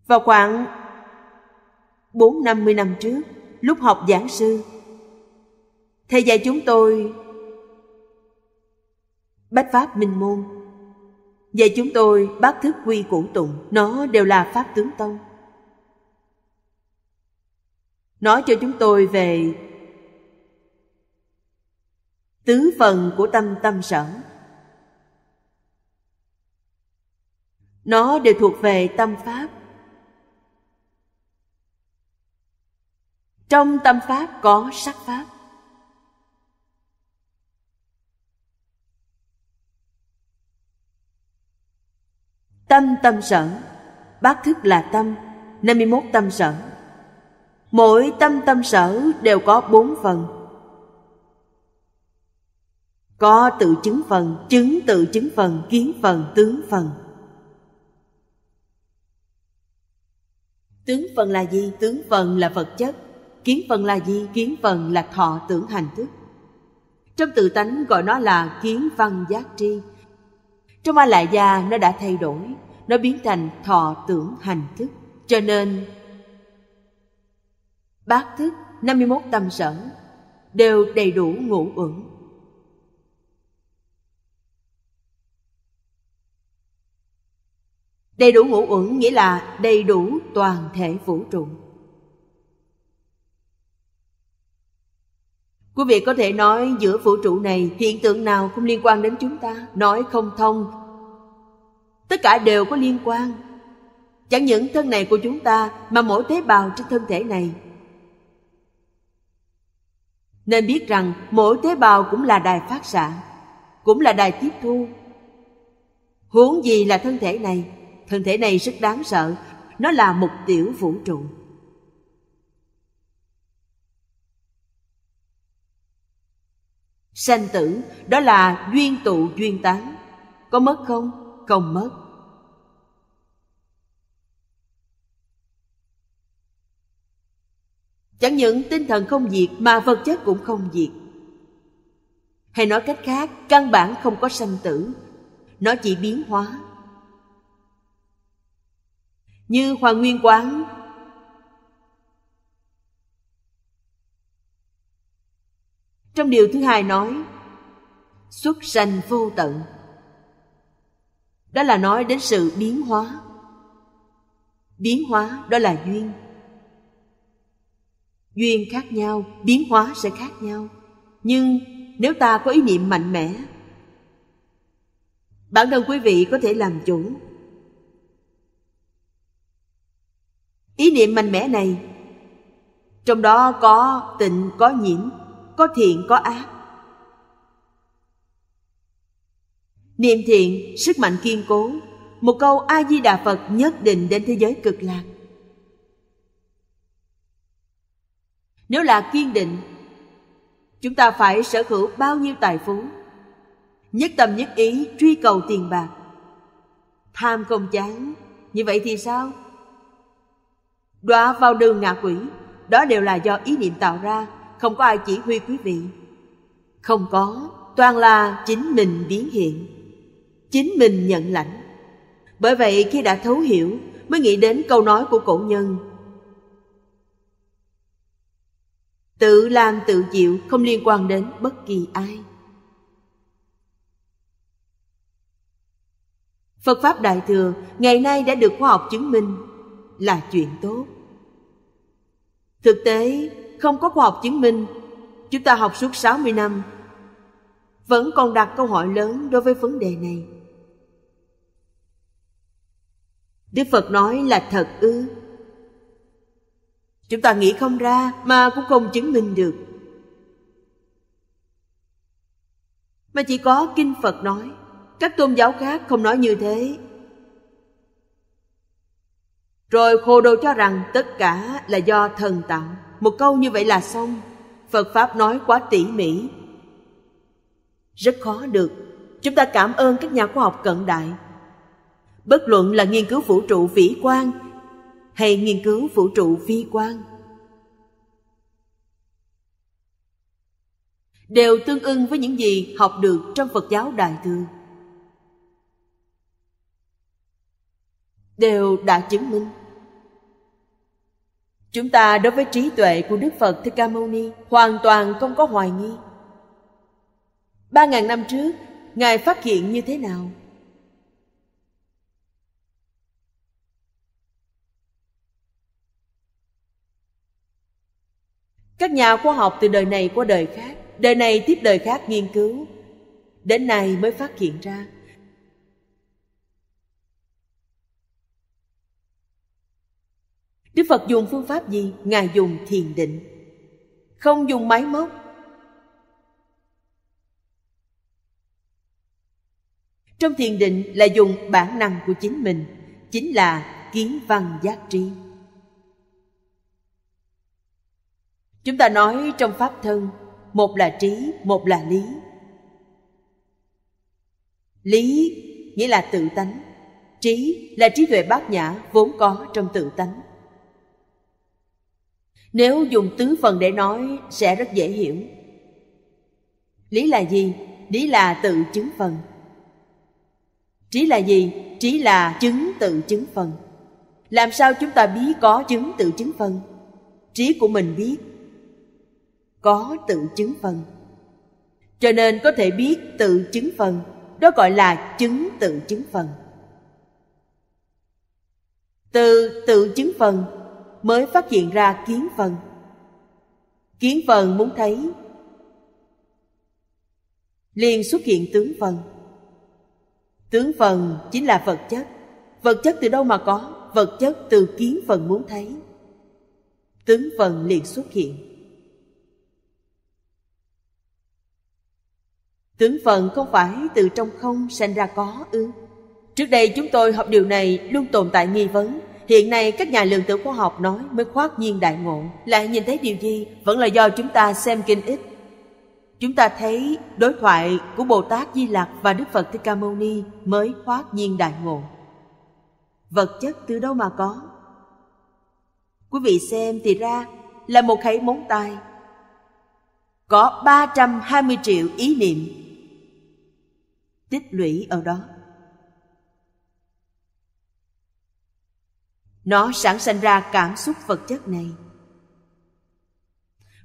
vào khoảng bốn năm mươi năm trước lúc học giảng sư thầy dạy chúng tôi bách pháp minh môn Vậy chúng tôi bác thức quy củ tụng Nó đều là Pháp tướng tông Nói cho chúng tôi về Tứ phần của tâm tâm sở Nó đều thuộc về tâm Pháp Trong tâm Pháp có sắc Pháp Tâm tâm sở, bát thức là tâm, 51 tâm sở. Mỗi tâm tâm sở đều có bốn phần. Có tự chứng phần, chứng tự chứng phần, kiến phần, tướng phần. Tướng phần là gì? Tướng phần là vật chất. Kiến phần là gì? Kiến phần là thọ tưởng hành thức. Trong tự tánh gọi nó là kiến văn giác tri trong A Lại Gia nó đã thay đổi, nó biến thành thọ tưởng hành thức. Cho nên bát thức 51 tâm sở đều đầy đủ ngũ uẩn. Đầy đủ ngũ uẩn nghĩa là đầy đủ toàn thể vũ trụ. Quý vị có thể nói giữa vũ trụ này hiện tượng nào cũng liên quan đến chúng ta, nói không thông. Tất cả đều có liên quan. Chẳng những thân này của chúng ta mà mỗi tế bào trên thân thể này. Nên biết rằng mỗi tế bào cũng là đài phát xạ, cũng là đài tiếp thu. Huống gì là thân thể này? Thân thể này rất đáng sợ, nó là một tiểu vũ trụ. sanh tử đó là duyên tụ duyên tán có mất không không mất chẳng những tinh thần không diệt mà vật chất cũng không diệt hay nói cách khác căn bản không có sanh tử nó chỉ biến hóa như hoàng nguyên quán trong điều thứ hai nói xuất sanh vô tận đó là nói đến sự biến hóa biến hóa đó là duyên duyên khác nhau biến hóa sẽ khác nhau nhưng nếu ta có ý niệm mạnh mẽ bản thân quý vị có thể làm chủ ý niệm mạnh mẽ này trong đó có tịnh có nhiễm có thiện có ác niệm thiện sức mạnh kiên cố một câu a di đà phật nhất định đến thế giới cực lạc nếu là kiên định chúng ta phải sở hữu bao nhiêu tài phú nhất tâm nhất ý truy cầu tiền bạc tham không chán như vậy thì sao đọa vào đường ngạ quỷ đó đều là do ý niệm tạo ra không có ai chỉ huy quý vị không có toàn là chính mình biến hiện chính mình nhận lãnh bởi vậy khi đã thấu hiểu mới nghĩ đến câu nói của cổ nhân tự làm tự chịu không liên quan đến bất kỳ ai phật pháp đại thừa ngày nay đã được khoa học chứng minh là chuyện tốt thực tế không có khoa học chứng minh chúng ta học suốt 60 năm vẫn còn đặt câu hỏi lớn đối với vấn đề này đức phật nói là thật ư chúng ta nghĩ không ra mà cũng không chứng minh được mà chỉ có kinh phật nói các tôn giáo khác không nói như thế rồi khô đồ cho rằng tất cả là do thần tạo một câu như vậy là xong phật pháp nói quá tỉ mỉ rất khó được chúng ta cảm ơn các nhà khoa học cận đại bất luận là nghiên cứu vũ trụ vĩ quan hay nghiên cứu vũ trụ vi quan đều tương ưng với những gì học được trong phật giáo đại thừa đều đã chứng minh Chúng ta đối với trí tuệ của Đức Phật Thích Ca Mâu Ni hoàn toàn không có hoài nghi. Ba ngàn năm trước, Ngài phát hiện như thế nào? Các nhà khoa học từ đời này qua đời khác, đời này tiếp đời khác nghiên cứu, đến nay mới phát hiện ra. Đức Phật dùng phương pháp gì? Ngài dùng thiền định. Không dùng máy móc. Trong thiền định là dùng bản năng của chính mình, chính là kiến văn giác trí. Chúng ta nói trong pháp thân, một là trí, một là lý. Lý nghĩa là tự tánh, trí là trí tuệ bát nhã vốn có trong tự tánh nếu dùng tứ phần để nói sẽ rất dễ hiểu. Lý là gì? Lý là tự chứng phần. Trí là gì? Trí là chứng tự chứng phần. Làm sao chúng ta biết có chứng tự chứng phần? Trí của mình biết có tự chứng phần. Cho nên có thể biết tự chứng phần, đó gọi là chứng tự chứng phần. Từ tự chứng phần mới phát hiện ra kiến phần kiến phần muốn thấy liền xuất hiện tướng phần tướng phần chính là vật chất vật chất từ đâu mà có vật chất từ kiến phần muốn thấy tướng phần liền xuất hiện tướng phần không phải từ trong không sanh ra có ư trước đây chúng tôi học điều này luôn tồn tại nghi vấn Hiện nay các nhà lượng tử khoa học nói mới khoát nhiên đại ngộ Lại nhìn thấy điều gì vẫn là do chúng ta xem kinh ít Chúng ta thấy đối thoại của Bồ Tát Di Lặc và Đức Phật Thích Ca Mâu Ni mới khoát nhiên đại ngộ Vật chất từ đâu mà có Quý vị xem thì ra là một khẩy móng tay Có 320 triệu ý niệm Tích lũy ở đó nó sản sinh ra cảm xúc vật chất này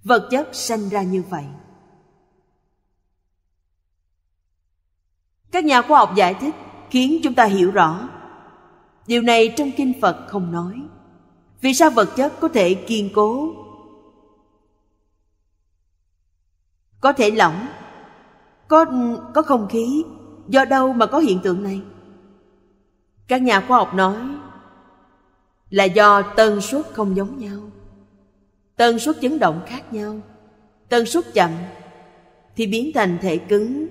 vật chất sanh ra như vậy các nhà khoa học giải thích khiến chúng ta hiểu rõ điều này trong kinh phật không nói vì sao vật chất có thể kiên cố có thể lỏng có có không khí do đâu mà có hiện tượng này các nhà khoa học nói là do tần suất không giống nhau tần suất chấn động khác nhau tần suất chậm thì biến thành thể cứng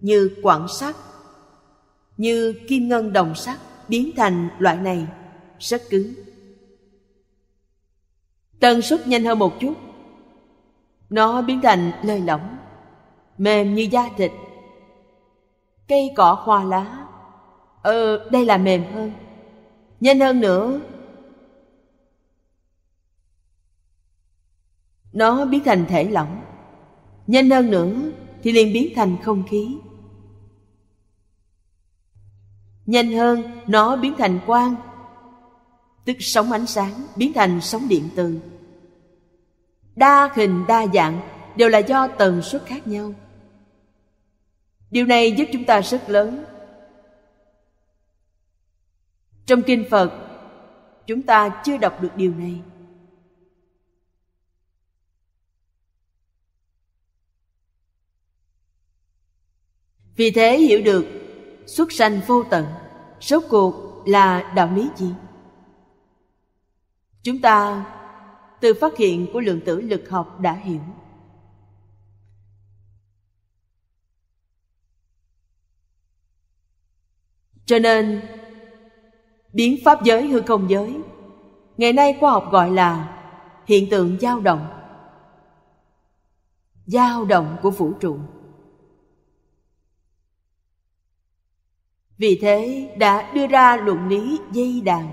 như quặng sắt như kim ngân đồng sắt biến thành loại này rất cứng tần suất nhanh hơn một chút nó biến thành lơi lỏng mềm như da thịt cây cỏ hoa lá ờ đây là mềm hơn nhanh hơn nữa nó biến thành thể lỏng nhanh hơn nữa thì liền biến thành không khí nhanh hơn nó biến thành quang tức sóng ánh sáng biến thành sóng điện từ đa hình đa dạng đều là do tần suất khác nhau điều này giúp chúng ta rất lớn trong kinh phật chúng ta chưa đọc được điều này vì thế hiểu được xuất sanh vô tận số cuộc là đạo lý gì chúng ta từ phát hiện của lượng tử lực học đã hiểu cho nên biến pháp giới hư không giới ngày nay khoa học gọi là hiện tượng dao động dao động của vũ trụ vì thế đã đưa ra luận lý dây đàn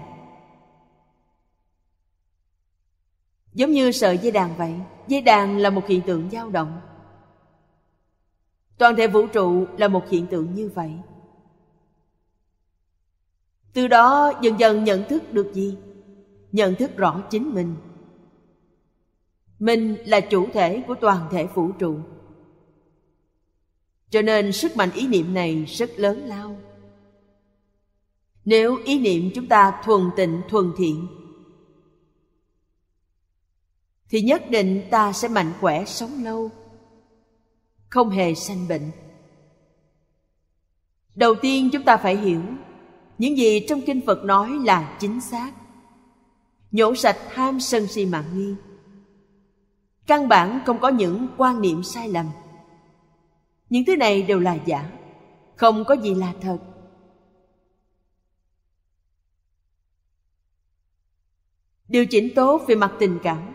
giống như sợi dây đàn vậy dây đàn là một hiện tượng dao động toàn thể vũ trụ là một hiện tượng như vậy từ đó dần dần nhận thức được gì nhận thức rõ chính mình mình là chủ thể của toàn thể vũ trụ cho nên sức mạnh ý niệm này rất lớn lao nếu ý niệm chúng ta thuần tịnh thuần thiện thì nhất định ta sẽ mạnh khỏe sống lâu không hề sanh bệnh đầu tiên chúng ta phải hiểu những gì trong kinh phật nói là chính xác nhổ sạch tham sân si mạng nghi căn bản không có những quan niệm sai lầm những thứ này đều là giả không có gì là thật điều chỉnh tốt về mặt tình cảm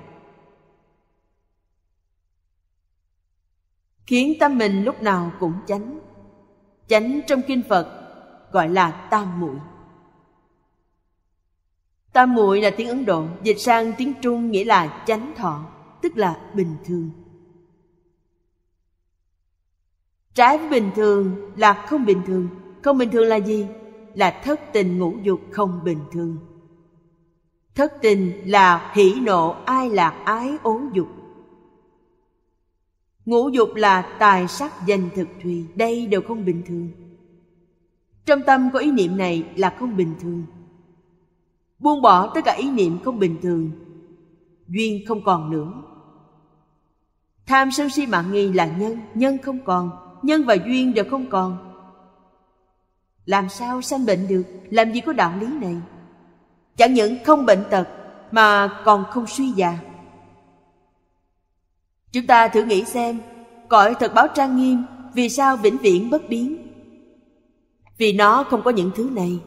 khiến tâm mình lúc nào cũng chánh chánh trong kinh phật gọi là tam muội tam muội là tiếng ấn độ dịch sang tiếng trung nghĩa là chánh thọ tức là bình thường trái với bình thường là không bình thường không bình thường là gì là thất tình ngũ dục không bình thường thất tình là hỷ nộ ai lạc ái ố dục ngũ dục là tài sắc danh thực thùy đây đều không bình thường trong tâm có ý niệm này là không bình thường buông bỏ tất cả ý niệm không bình thường duyên không còn nữa tham sân si mạng nghi là nhân nhân không còn nhân và duyên đều không còn làm sao sanh bệnh được làm gì có đạo lý này chẳng những không bệnh tật mà còn không suy già chúng ta thử nghĩ xem cõi thật báo trang nghiêm vì sao vĩnh viễn bất biến vì nó không có những thứ này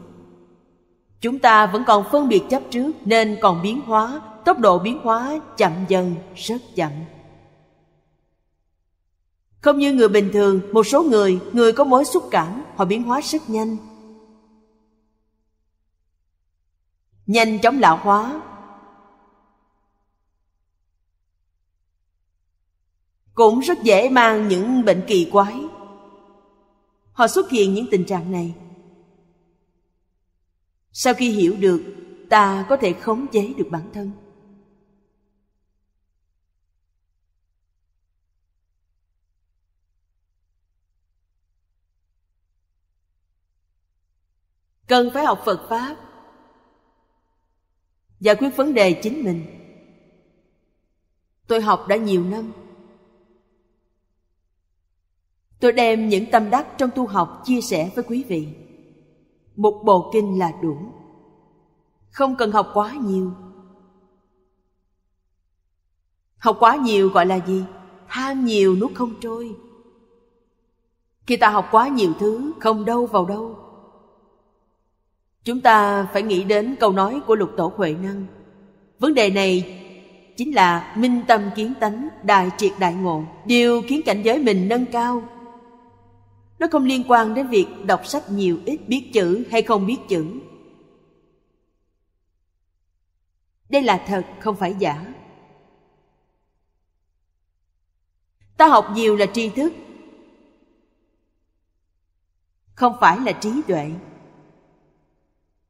chúng ta vẫn còn phân biệt chấp trước nên còn biến hóa tốc độ biến hóa chậm dần rất chậm không như người bình thường một số người người có mối xúc cảm họ biến hóa rất nhanh nhanh chóng lão hóa cũng rất dễ mang những bệnh kỳ quái họ xuất hiện những tình trạng này sau khi hiểu được ta có thể khống chế được bản thân cần phải học phật pháp giải quyết vấn đề chính mình tôi học đã nhiều năm Tôi đem những tâm đắc trong tu học chia sẻ với quý vị. Một bộ kinh là đủ. Không cần học quá nhiều. Học quá nhiều gọi là gì? Tham nhiều nuốt không trôi. Khi ta học quá nhiều thứ không đâu vào đâu. Chúng ta phải nghĩ đến câu nói của lục tổ Huệ Năng. Vấn đề này chính là minh tâm kiến tánh, đại triệt đại ngộ. Điều khiến cảnh giới mình nâng cao nó không liên quan đến việc đọc sách nhiều ít biết chữ hay không biết chữ đây là thật không phải giả ta học nhiều là tri thức không phải là trí tuệ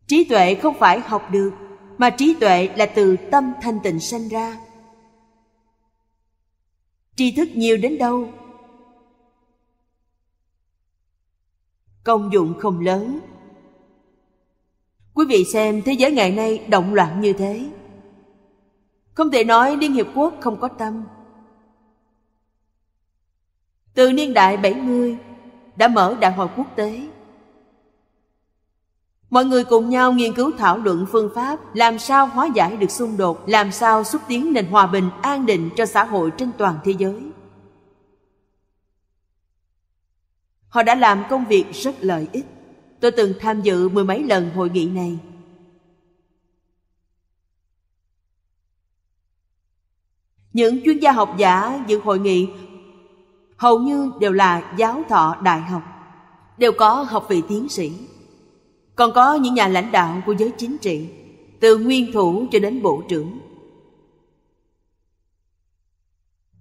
trí tuệ không phải học được mà trí tuệ là từ tâm thanh tịnh sanh ra tri thức nhiều đến đâu công dụng không lớn quý vị xem thế giới ngày nay động loạn như thế không thể nói liên hiệp quốc không có tâm từ niên đại 70 đã mở đại hội quốc tế. Mọi người cùng nhau nghiên cứu thảo luận phương pháp làm sao hóa giải được xung đột, làm sao xúc tiến nền hòa bình, an định cho xã hội trên toàn thế giới. Họ đã làm công việc rất lợi ích. Tôi từng tham dự mười mấy lần hội nghị này. Những chuyên gia học giả dự hội nghị hầu như đều là giáo thọ đại học, đều có học vị tiến sĩ. Còn có những nhà lãnh đạo của giới chính trị, từ nguyên thủ cho đến bộ trưởng.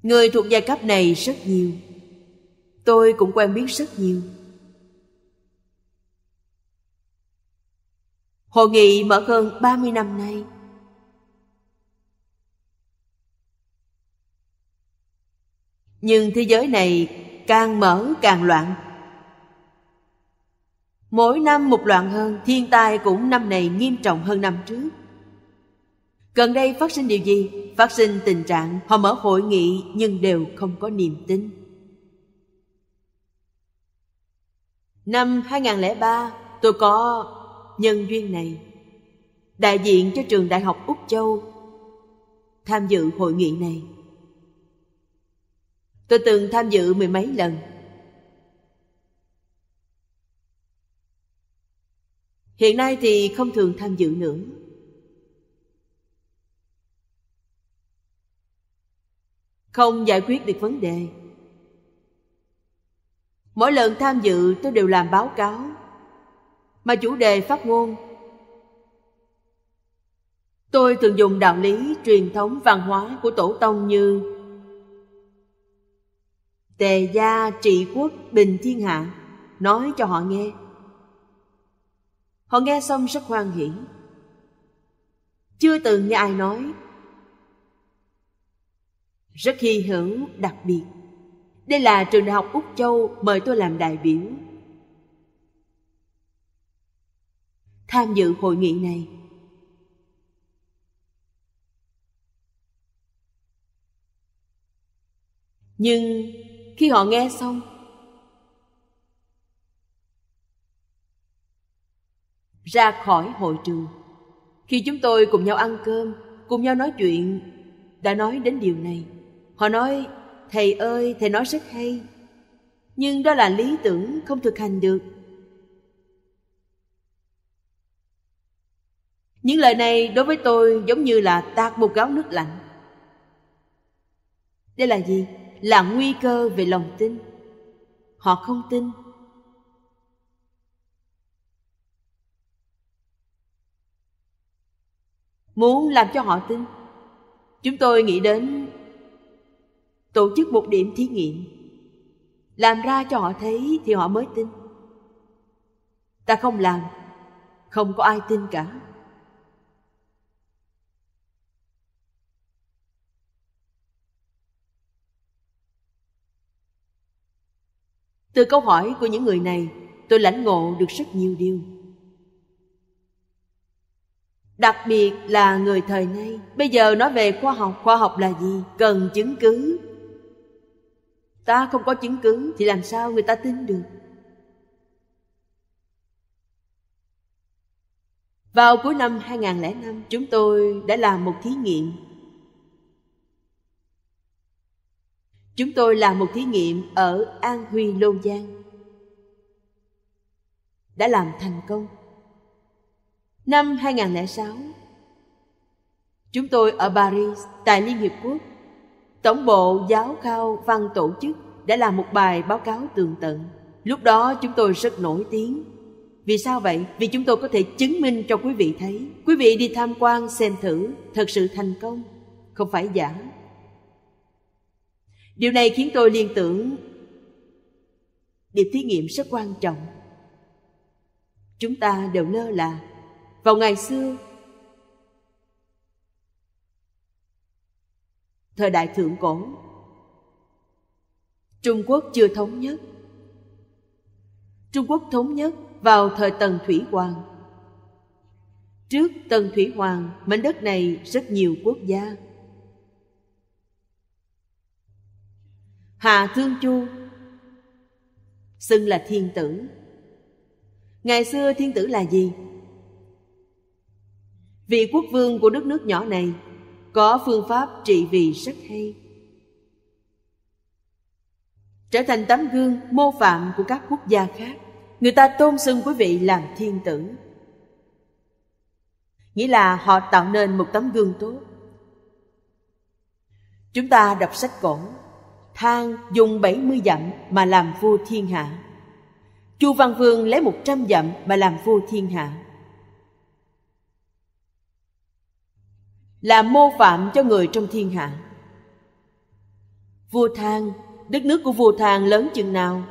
Người thuộc giai cấp này rất nhiều tôi cũng quen biết rất nhiều Hội nghị mở hơn 30 năm nay Nhưng thế giới này càng mở càng loạn Mỗi năm một loạn hơn Thiên tai cũng năm này nghiêm trọng hơn năm trước Gần đây phát sinh điều gì? Phát sinh tình trạng họ mở hội nghị nhưng đều không có niềm tin Năm 2003, tôi có nhân duyên này. Đại diện cho trường Đại học Úc Châu tham dự hội nghị này. Tôi từng tham dự mười mấy lần. Hiện nay thì không thường tham dự nữa. Không giải quyết được vấn đề Mỗi lần tham dự tôi đều làm báo cáo Mà chủ đề phát ngôn Tôi thường dùng đạo lý truyền thống văn hóa của tổ tông như Tề gia trị quốc bình thiên hạ Nói cho họ nghe Họ nghe xong rất hoan hỉ Chưa từng nghe ai nói Rất hy hữu đặc biệt đây là trường đại học Úc Châu mời tôi làm đại biểu. Tham dự hội nghị này, Nhưng khi họ nghe xong Ra khỏi hội trường Khi chúng tôi cùng nhau ăn cơm Cùng nhau nói chuyện Đã nói đến điều này Họ nói thầy ơi thầy nói rất hay nhưng đó là lý tưởng không thực hành được những lời này đối với tôi giống như là tạt một gáo nước lạnh đây là gì là nguy cơ về lòng tin họ không tin muốn làm cho họ tin chúng tôi nghĩ đến tổ chức một điểm thí nghiệm làm ra cho họ thấy thì họ mới tin ta không làm không có ai tin cả từ câu hỏi của những người này tôi lãnh ngộ được rất nhiều điều đặc biệt là người thời nay bây giờ nói về khoa học khoa học là gì cần chứng cứ ta không có chứng cứ thì làm sao người ta tin được Vào cuối năm 2005, chúng tôi đã làm một thí nghiệm. Chúng tôi làm một thí nghiệm ở An Huy Lô Giang. Đã làm thành công. Năm 2006, chúng tôi ở Paris, tại Liên Hiệp Quốc, Tổng bộ Giáo khao Văn Tổ chức đã làm một bài báo cáo tường tận. Lúc đó chúng tôi rất nổi tiếng. Vì sao vậy? Vì chúng tôi có thể chứng minh cho quý vị thấy. Quý vị đi tham quan xem thử, thật sự thành công, không phải giả. Điều này khiến tôi liên tưởng điểm thí nghiệm rất quan trọng. Chúng ta đều lơ là. Vào ngày xưa, thời đại thượng cổ trung quốc chưa thống nhất trung quốc thống nhất vào thời tần thủy hoàng trước tần thủy hoàng mảnh đất này rất nhiều quốc gia hà thương chu xưng là thiên tử ngày xưa thiên tử là gì vị quốc vương của đất nước nhỏ này có phương pháp trị vì rất hay trở thành tấm gương mô phạm của các quốc gia khác người ta tôn xưng quý vị làm thiên tử nghĩa là họ tạo nên một tấm gương tốt chúng ta đọc sách cổ thang dùng 70 dặm mà làm vua thiên hạ chu văn vương lấy 100 dặm mà làm vua thiên hạ là mô phạm cho người trong thiên hạ vua thang đất nước của vua thang lớn chừng nào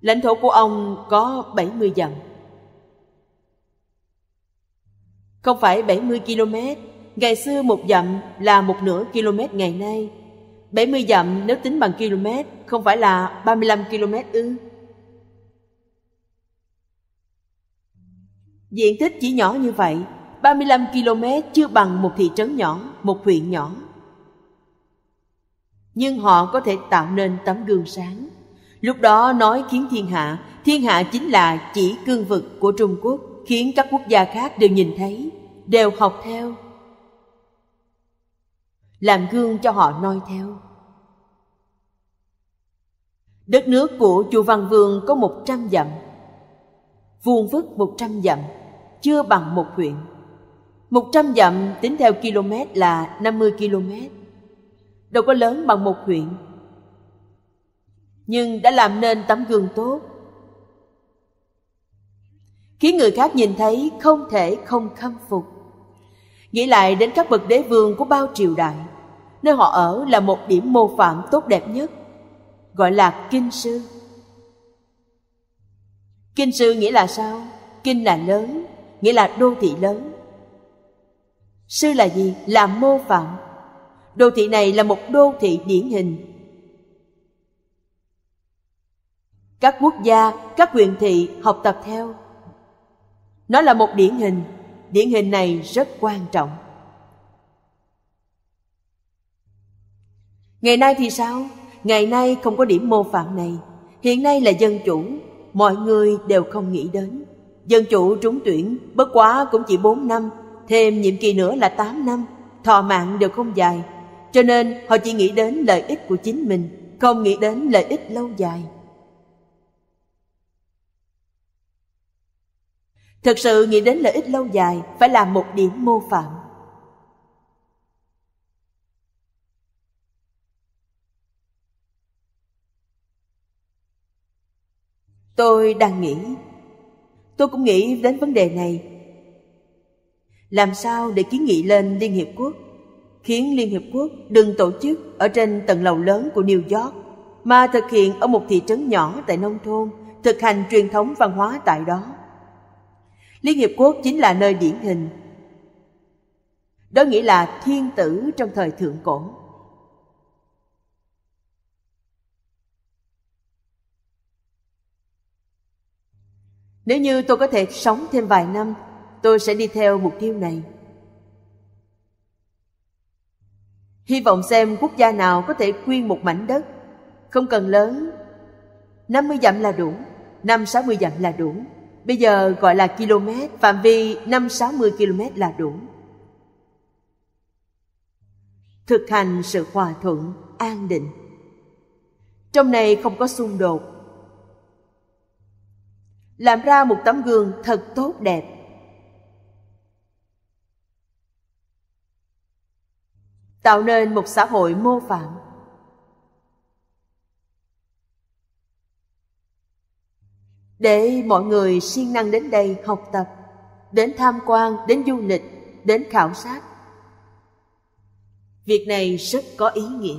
lãnh thổ của ông có 70 dặm không phải 70 km ngày xưa một dặm là một nửa km ngày nay 70 dặm nếu tính bằng km không phải là 35 km ư diện tích chỉ nhỏ như vậy 35 km chưa bằng một thị trấn nhỏ, một huyện nhỏ. Nhưng họ có thể tạo nên tấm gương sáng. Lúc đó nói khiến thiên hạ, thiên hạ chính là chỉ cương vực của Trung Quốc, khiến các quốc gia khác đều nhìn thấy, đều học theo. Làm gương cho họ noi theo. Đất nước của chùa Văn Vương có một trăm dặm, vuông vức một trăm dặm, chưa bằng một huyện. 100 dặm tính theo km là 50 km. Đâu có lớn bằng một huyện. Nhưng đã làm nên tấm gương tốt. Khiến người khác nhìn thấy không thể không khâm phục. Nghĩ lại đến các bậc đế vương của bao triều đại, nơi họ ở là một điểm mô phạm tốt đẹp nhất, gọi là kinh sư. Kinh sư nghĩa là sao? Kinh là lớn, nghĩa là đô thị lớn sư là gì là mô phạm đô thị này là một đô thị điển hình các quốc gia các huyện thị học tập theo nó là một điển hình điển hình này rất quan trọng ngày nay thì sao ngày nay không có điểm mô phạm này hiện nay là dân chủ mọi người đều không nghĩ đến dân chủ trúng tuyển bất quá cũng chỉ 4 năm thêm nhiệm kỳ nữa là 8 năm, thọ mạng đều không dài, cho nên họ chỉ nghĩ đến lợi ích của chính mình, không nghĩ đến lợi ích lâu dài. Thực sự nghĩ đến lợi ích lâu dài phải là một điểm mô phạm. Tôi đang nghĩ, tôi cũng nghĩ đến vấn đề này làm sao để kiến nghị lên Liên Hiệp Quốc, khiến Liên Hiệp Quốc đừng tổ chức ở trên tầng lầu lớn của New York, mà thực hiện ở một thị trấn nhỏ tại nông thôn, thực hành truyền thống văn hóa tại đó. Liên Hiệp Quốc chính là nơi điển hình. Đó nghĩa là thiên tử trong thời thượng cổ. Nếu như tôi có thể sống thêm vài năm tôi sẽ đi theo mục tiêu này hy vọng xem quốc gia nào có thể quyên một mảnh đất không cần lớn 50 dặm là đủ 5 60 dặm là đủ bây giờ gọi là km phạm vi 5 60 km là đủ thực hành sự hòa thuận an định trong này không có xung đột làm ra một tấm gương thật tốt đẹp tạo nên một xã hội mô phạm để mọi người siêng năng đến đây học tập đến tham quan đến du lịch đến khảo sát việc này rất có ý nghĩa